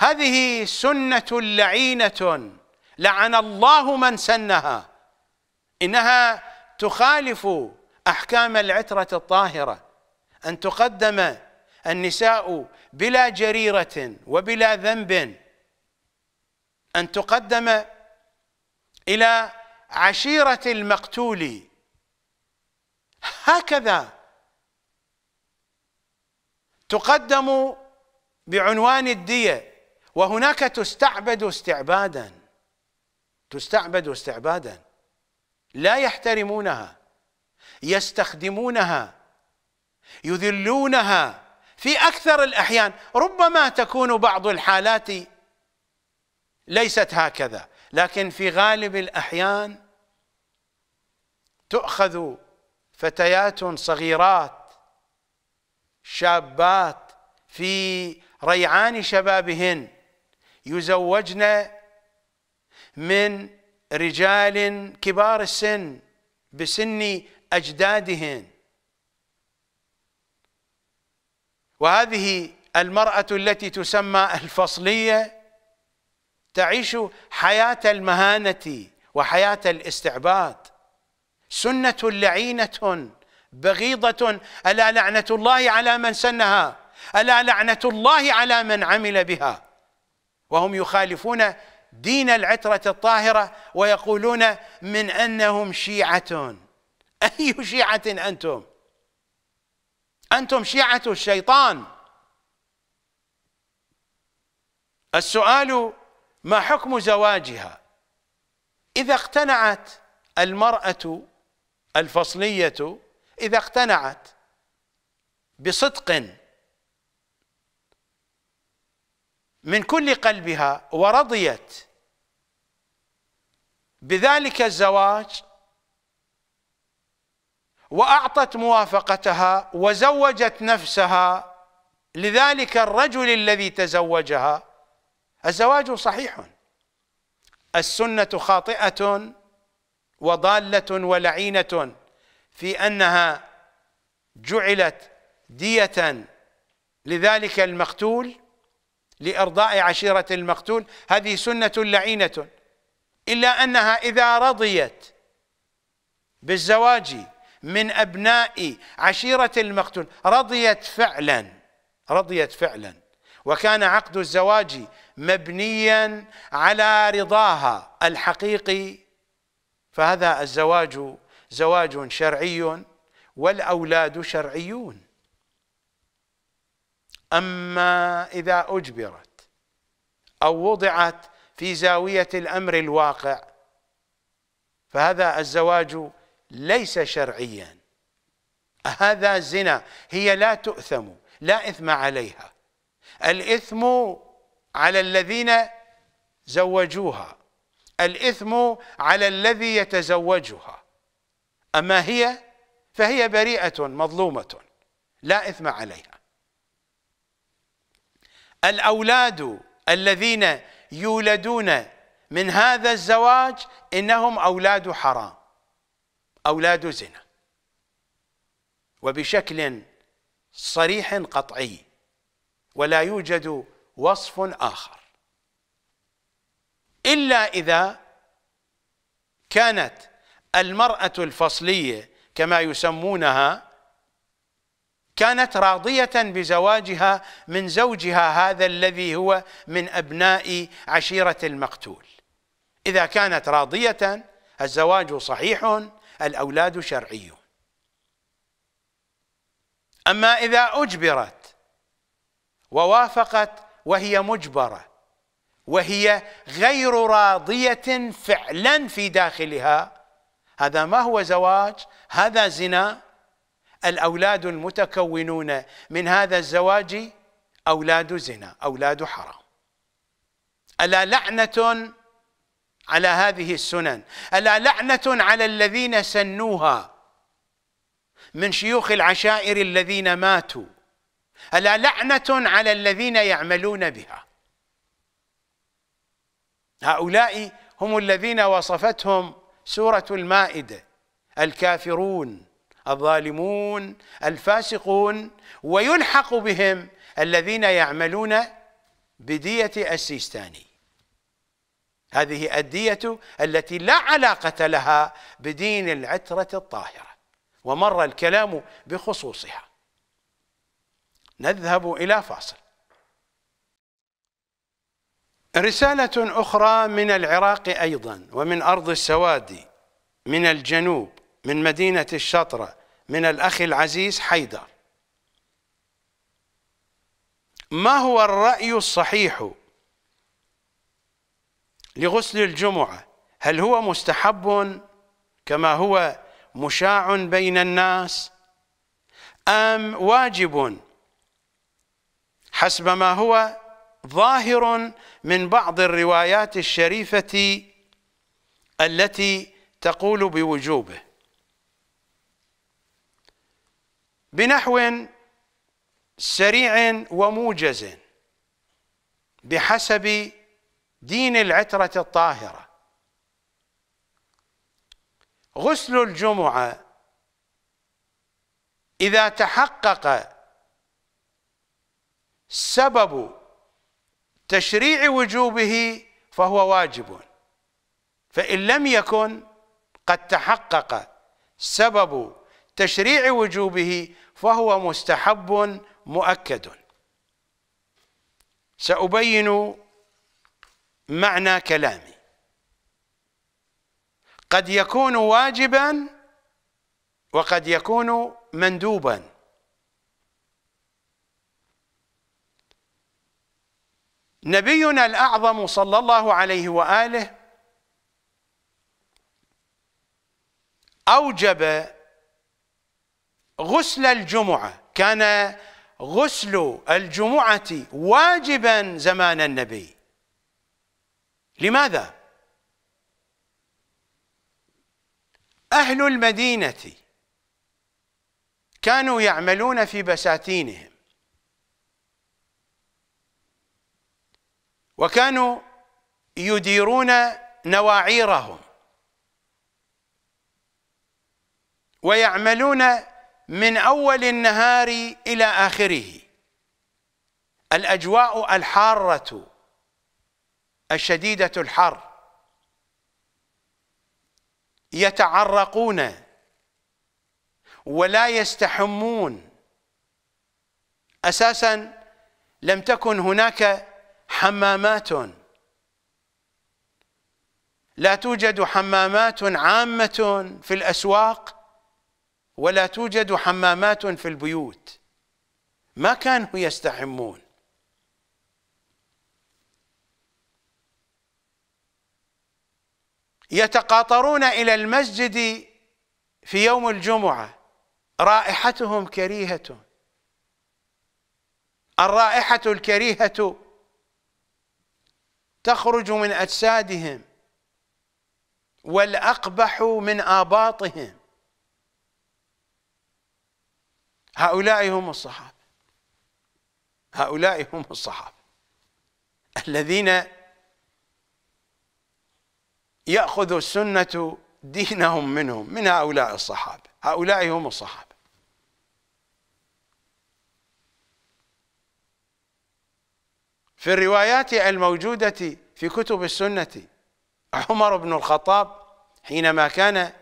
هذه سنة لعينة لعن الله من سنها إنها تخالف أحكام العترة الطاهرة أن تقدم النساء بلا جريرة وبلا ذنب أن تقدم إلى عشيرة المقتول هكذا تقدم بعنوان الدية وهناك تستعبد استعبادا تستعبد استعبادا لا يحترمونها يستخدمونها يذلونها في أكثر الأحيان ربما تكون بعض الحالات ليست هكذا لكن في غالب الأحيان تؤخذ فتيات صغيرات شابات في ريعان شبابهن يزوجن من رجال كبار السن بسن أجدادهن وهذه المرأة التي تسمى الفصلية تعيش حياة المهانة وحياة الاستعباد سنة لعينة بغيضة ألا لعنة الله على من سنها ألا لعنة الله على من عمل بها وهم يخالفون دين العترة الطاهرة ويقولون من أنهم شيعة أي شيعة أنتم أنتم شيعة الشيطان السؤال ما حكم زواجها إذا اقتنعت المرأة الفصلية إذا اقتنعت بصدق من كل قلبها ورضيت بذلك الزواج وأعطت موافقتها وزوجت نفسها لذلك الرجل الذي تزوجها الزواج صحيح السنة خاطئة وضالة ولعينة في أنها جعلت دية لذلك المقتول لإرضاء عشيرة المقتول هذه سنة لعينة إلا أنها إذا رضيت بالزواج من أبناء عشيرة المقتول رضيت فعلا رضيت فعلا وكان عقد الزواج مبنيا على رضاها الحقيقي فهذا الزواج زواج شرعي والاولاد شرعيون اما اذا اجبرت او وضعت في زاويه الامر الواقع فهذا الزواج ليس شرعيا هذا الزنا هي لا تؤثم لا اثم عليها الاثم على الذين زوجوها الإثم على الذي يتزوجها أما هي فهي بريئة مظلومة لا إثم عليها الأولاد الذين يولدون من هذا الزواج إنهم أولاد حرام أولاد زنا وبشكل صريح قطعي ولا يوجد وصف آخر إلا إذا كانت المرأة الفصلية كما يسمونها كانت راضية بزواجها من زوجها هذا الذي هو من أبناء عشيرة المقتول إذا كانت راضية الزواج صحيح الأولاد شرعيون أما إذا أجبرت ووافقت وهي مجبره وهي غير راضيه فعلا في داخلها هذا ما هو زواج هذا زنا الاولاد المتكونون من هذا الزواج اولاد زنا اولاد حرام الا لعنه على هذه السنن الا لعنه على الذين سنوها من شيوخ العشائر الذين ماتوا ألا لعنة على الذين يعملون بها هؤلاء هم الذين وصفتهم سورة المائدة الكافرون الظالمون الفاسقون ويلحق بهم الذين يعملون بدية السيستاني هذه الدية التي لا علاقة لها بدين العترة الطاهرة ومر الكلام بخصوصها نذهب إلى فاصل رسالة أخرى من العراق أيضا ومن أرض السوادي من الجنوب من مدينة الشطرة من الأخ العزيز حيدر ما هو الرأي الصحيح لغسل الجمعة هل هو مستحب كما هو مشاع بين الناس أم واجب حسب ما هو ظاهر من بعض الروايات الشريفة التي تقول بوجوبه بنحو سريع وموجز بحسب دين العترة الطاهرة غسل الجمعة إذا تحقق سبب تشريع وجوبه فهو واجب فإن لم يكن قد تحقق سبب تشريع وجوبه فهو مستحب مؤكد سأبين معنى كلامي قد يكون واجبا وقد يكون مندوبا نبينا الأعظم صلى الله عليه وآله أوجب غسل الجمعة كان غسل الجمعة واجبا زمان النبي لماذا؟ أهل المدينة كانوا يعملون في بساتينهم وكانوا يديرون نواعيرهم ويعملون من أول النهار إلى آخره الأجواء الحارة الشديدة الحر يتعرقون ولا يستحمون أساسا لم تكن هناك حمامات لا توجد حمامات عامة في الأسواق ولا توجد حمامات في البيوت ما كانوا يستحمون يتقاطرون إلى المسجد في يوم الجمعة رائحتهم كريهة الرائحة الكريهة تخرج من أجسادهم والأقبح من آباطهم هؤلاء هم الصحابة هؤلاء هم الصحابة الذين يأخذ السنة دينهم منهم من هؤلاء الصحابة هؤلاء هم الصحابة في الروايات الموجودة في كتب السنة عمر بن الخطاب حينما كان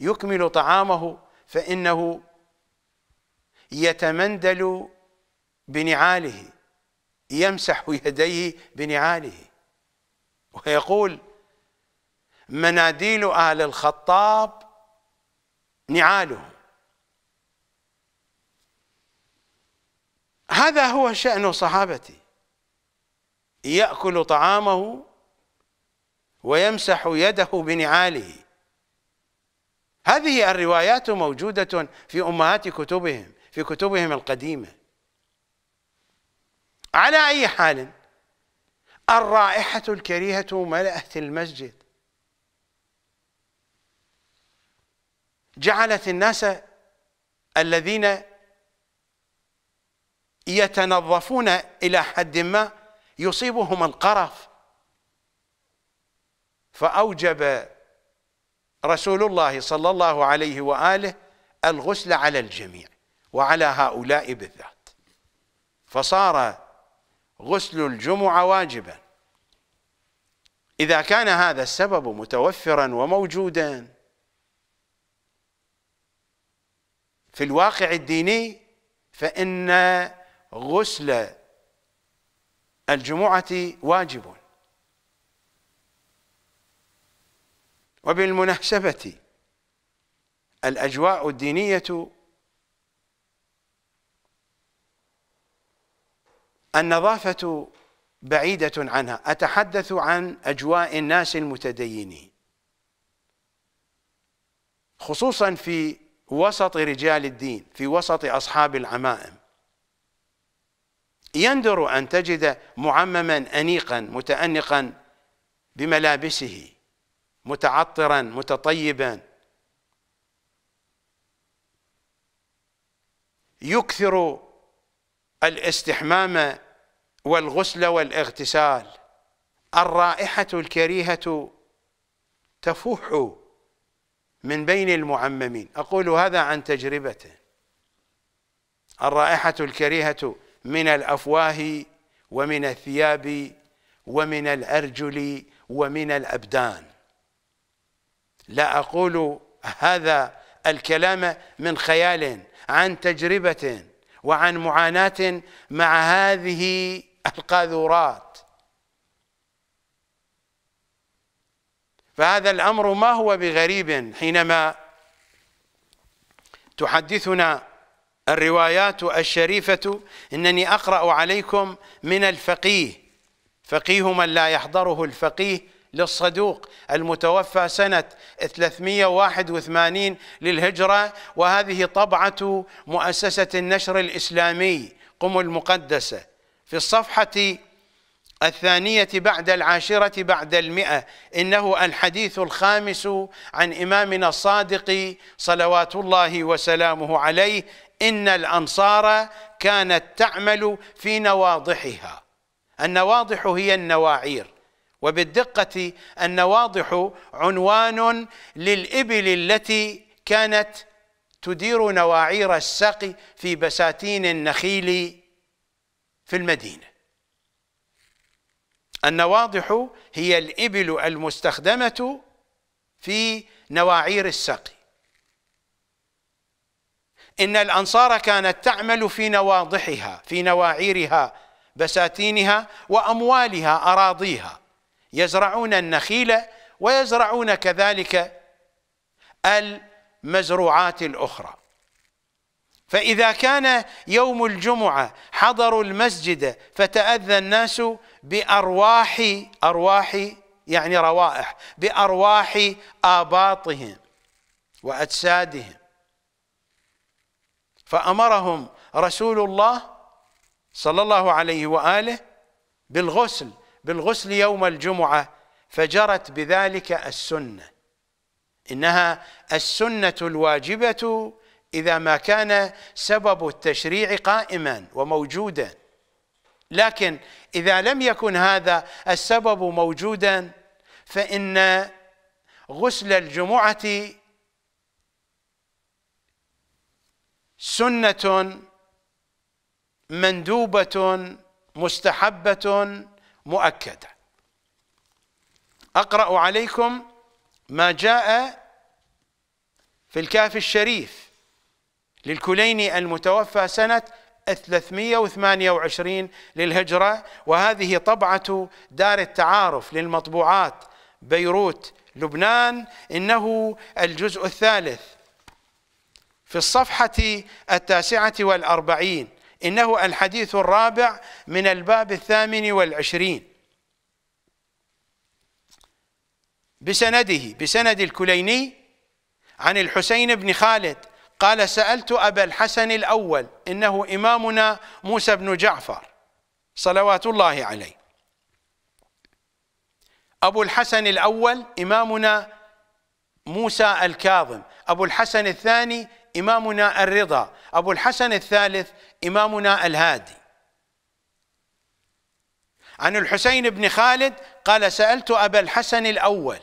يكمل طعامه فإنه يتمندل بنعاله يمسح يديه بنعاله ويقول مناديل آل الخطاب نعاله هذا هو شأن صحابتي يأكل طعامه ويمسح يده بنعاله هذه الروايات موجودة في أمهات كتبهم في كتبهم القديمة على أي حال الرائحة الكريهة ملأت المسجد جعلت الناس الذين يتنظفون إلى حد ما يصيبهم القرف فأوجب رسول الله صلى الله عليه وآله الغسل على الجميع وعلى هؤلاء بالذات فصار غسل الجمعة واجبا إذا كان هذا السبب متوفرا وموجودا في الواقع الديني فإن غسل الجمعة واجب وبالمناسبة الأجواء الدينية النظافة بعيدة عنها أتحدث عن أجواء الناس المتدينين خصوصا في وسط رجال الدين في وسط أصحاب العمائم يندر أن تجد معمما أنيقا متأنقا بملابسه متعطرا متطيبا يكثر الاستحمام والغسل والاغتسال الرائحة الكريهة تفوح من بين المعممين أقول هذا عن تجربته الرائحة الكريهة من الافواه ومن الثياب ومن الارجل ومن الابدان لا اقول هذا الكلام من خيال عن تجربه وعن معاناه مع هذه القاذورات فهذا الامر ما هو بغريب حينما تحدثنا الروايات الشريفة إنني أقرأ عليكم من الفقيه فقيه من لا يحضره الفقيه للصدوق المتوفى سنة 381 للهجرة وهذه طبعة مؤسسة النشر الإسلامي قم المقدسة في الصفحة الثانية بعد العاشرة بعد المئة إنه الحديث الخامس عن إمامنا الصادق صلوات الله وسلامه عليه إن الأنصار كانت تعمل في نواضحها النواضح هي النواعير وبالدقة النواضح عنوان للإبل التي كانت تدير نواعير السقي في بساتين النخيل في المدينة النواضح هي الإبل المستخدمة في نواعير السقي إن الأنصار كانت تعمل في نواضحها في نواعيرها بساتينها وأموالها أراضيها يزرعون النخيل ويزرعون كذلك المزروعات الأخرى فإذا كان يوم الجمعة حضروا المسجد فتأذى الناس بأرواح أرواح يعني روائح بأرواح آباطهم وأجسادهم فأمرهم رسول الله صلى الله عليه وآله بالغسل بالغسل يوم الجمعة فجرت بذلك السنة إنها السنة الواجبة إذا ما كان سبب التشريع قائما وموجودا لكن إذا لم يكن هذا السبب موجودا فإن غسل الجمعة سنه مندوبه مستحبه مؤكده اقرا عليكم ما جاء في الكافي الشريف للكليني المتوفى سنه 328 للهجرة وهذه طبعة دار التعارف للمطبوعات بيروت لبنان إنه الجزء الثالث في الصفحة التاسعة والأربعين إنه الحديث الرابع من الباب الثامن والعشرين بسنده بسند الكليني عن الحسين بن خالد قال سألت أبا الحسن الأول إنه إمامنا موسى بن جعفر صلوات الله عليه أبو الحسن الأول إمامنا موسى الكاظم أبو الحسن الثاني إمامنا الرضا أبو الحسن الثالث إمامنا الهادي عن الحسين بن خالد قال سألت أبا الحسن الأول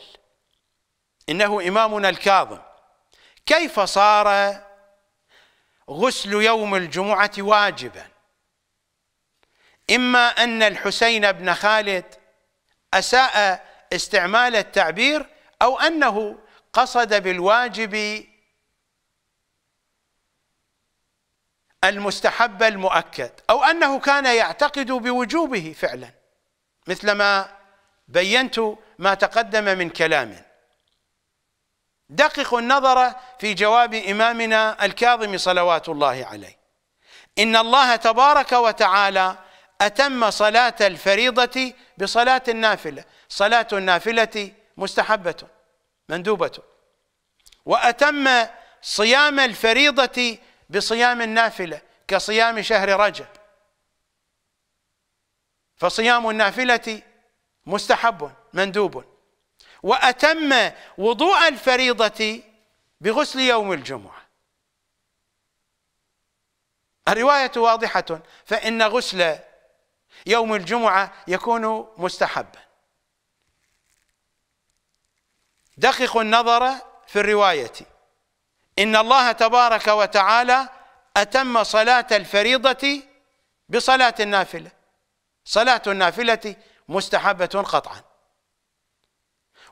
إنه إمامنا الكاظم كيف صار غسل يوم الجمعة واجبا إما أن الحسين بن خالد أساء استعمال التعبير أو أنه قصد بالواجب المستحب المؤكد أو أنه كان يعتقد بوجوبه فعلا مثلما بينت ما تقدم من كلام دققوا النظر في جواب إمامنا الكاظم صلوات الله عليه إن الله تبارك وتعالى أتم صلاة الفريضة بصلاة النافلة صلاة النافلة مستحبة مندوبة وأتم صيام الفريضة بصيام النافله كصيام شهر رجب فصيام النافله مستحب مندوب واتم وضوء الفريضه بغسل يوم الجمعه الروايه واضحه فان غسل يوم الجمعه يكون مستحبا دققوا النظر في الروايه إن الله تبارك وتعالى أتم صلاة الفريضة بصلاة النافلة صلاة النافلة مستحبة قطعا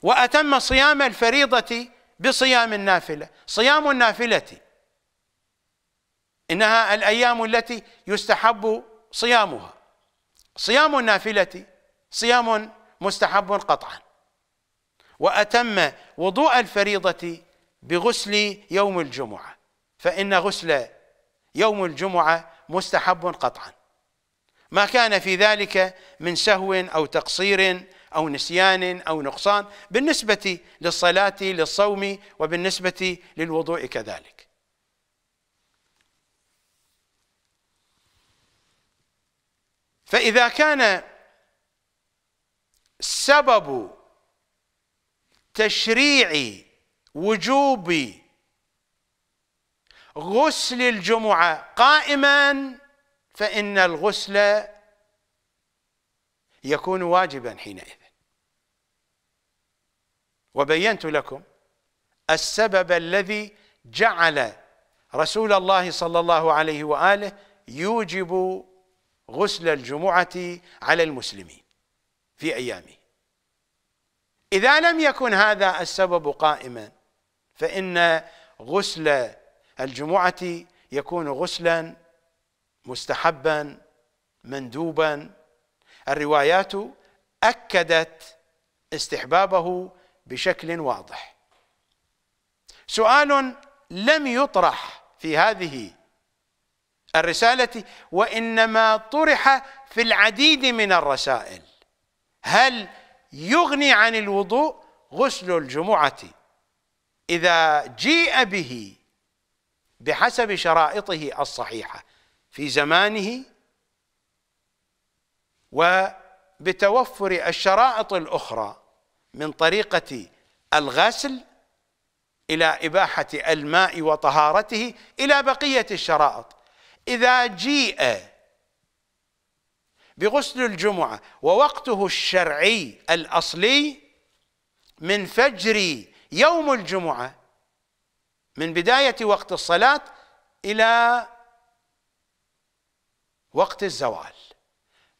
وأتم صيام الفريضة بصيام النافلة صيام النافلة إنها الأيام التي يستحب صيامها صيام النافلة صيام مستحب قطعا وأتم وضوء الفريضة بغسل يوم الجمعة فإن غسل يوم الجمعة مستحب قطعا ما كان في ذلك من سهو أو تقصير أو نسيان أو نقصان بالنسبة للصلاة للصوم وبالنسبة للوضوء كذلك فإذا كان سبب تشريع وجوب غسل الجمعه قائما فان الغسل يكون واجبا حينئذ وبينت لكم السبب الذي جعل رسول الله صلى الله عليه واله يوجب غسل الجمعه على المسلمين في ايامه اذا لم يكن هذا السبب قائما فإن غسل الجمعة يكون غسلا مستحبا مندوبا الروايات أكدت استحبابه بشكل واضح سؤال لم يطرح في هذه الرسالة وإنما طرح في العديد من الرسائل هل يغني عن الوضوء غسل الجمعة إذا جيء به بحسب شرائطه الصحيحة في زمانه وبتوفر الشرائط الأخرى من طريقة الغسل إلى إباحة الماء وطهارته إلى بقية الشرائط إذا جيء بغسل الجمعة ووقته الشرعي الأصلي من فجر يوم الجمعة من بداية وقت الصلاة إلى وقت الزوال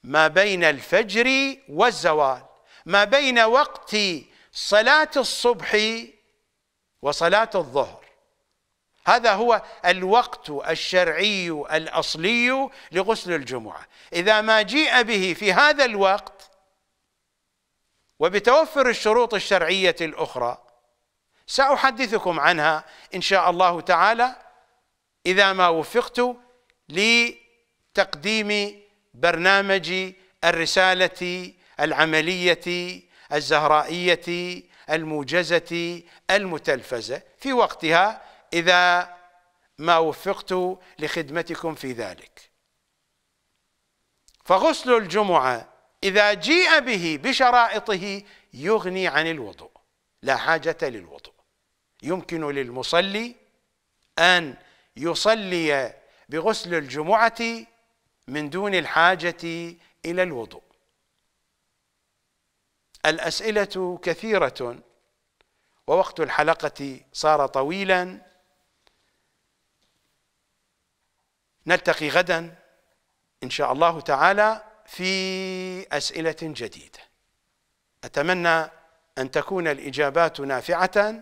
ما بين الفجر والزوال ما بين وقت صلاة الصبح وصلاة الظهر هذا هو الوقت الشرعي الأصلي لغسل الجمعة إذا ما جيء به في هذا الوقت وبتوفر الشروط الشرعية الأخرى سأحدثكم عنها إن شاء الله تعالى إذا ما وفقت لتقديم برنامج الرسالة العملية الزهرائية الموجزة المتلفزة في وقتها إذا ما وفقت لخدمتكم في ذلك فغسل الجمعة إذا جيء به بشرائطه يغني عن الوضوء لا حاجة للوضوء يمكن للمصلي أن يصلي بغسل الجمعة من دون الحاجة إلى الوضوء الأسئلة كثيرة ووقت الحلقة صار طويلا نلتقي غدا إن شاء الله تعالى في أسئلة جديدة أتمنى أن تكون الإجابات نافعة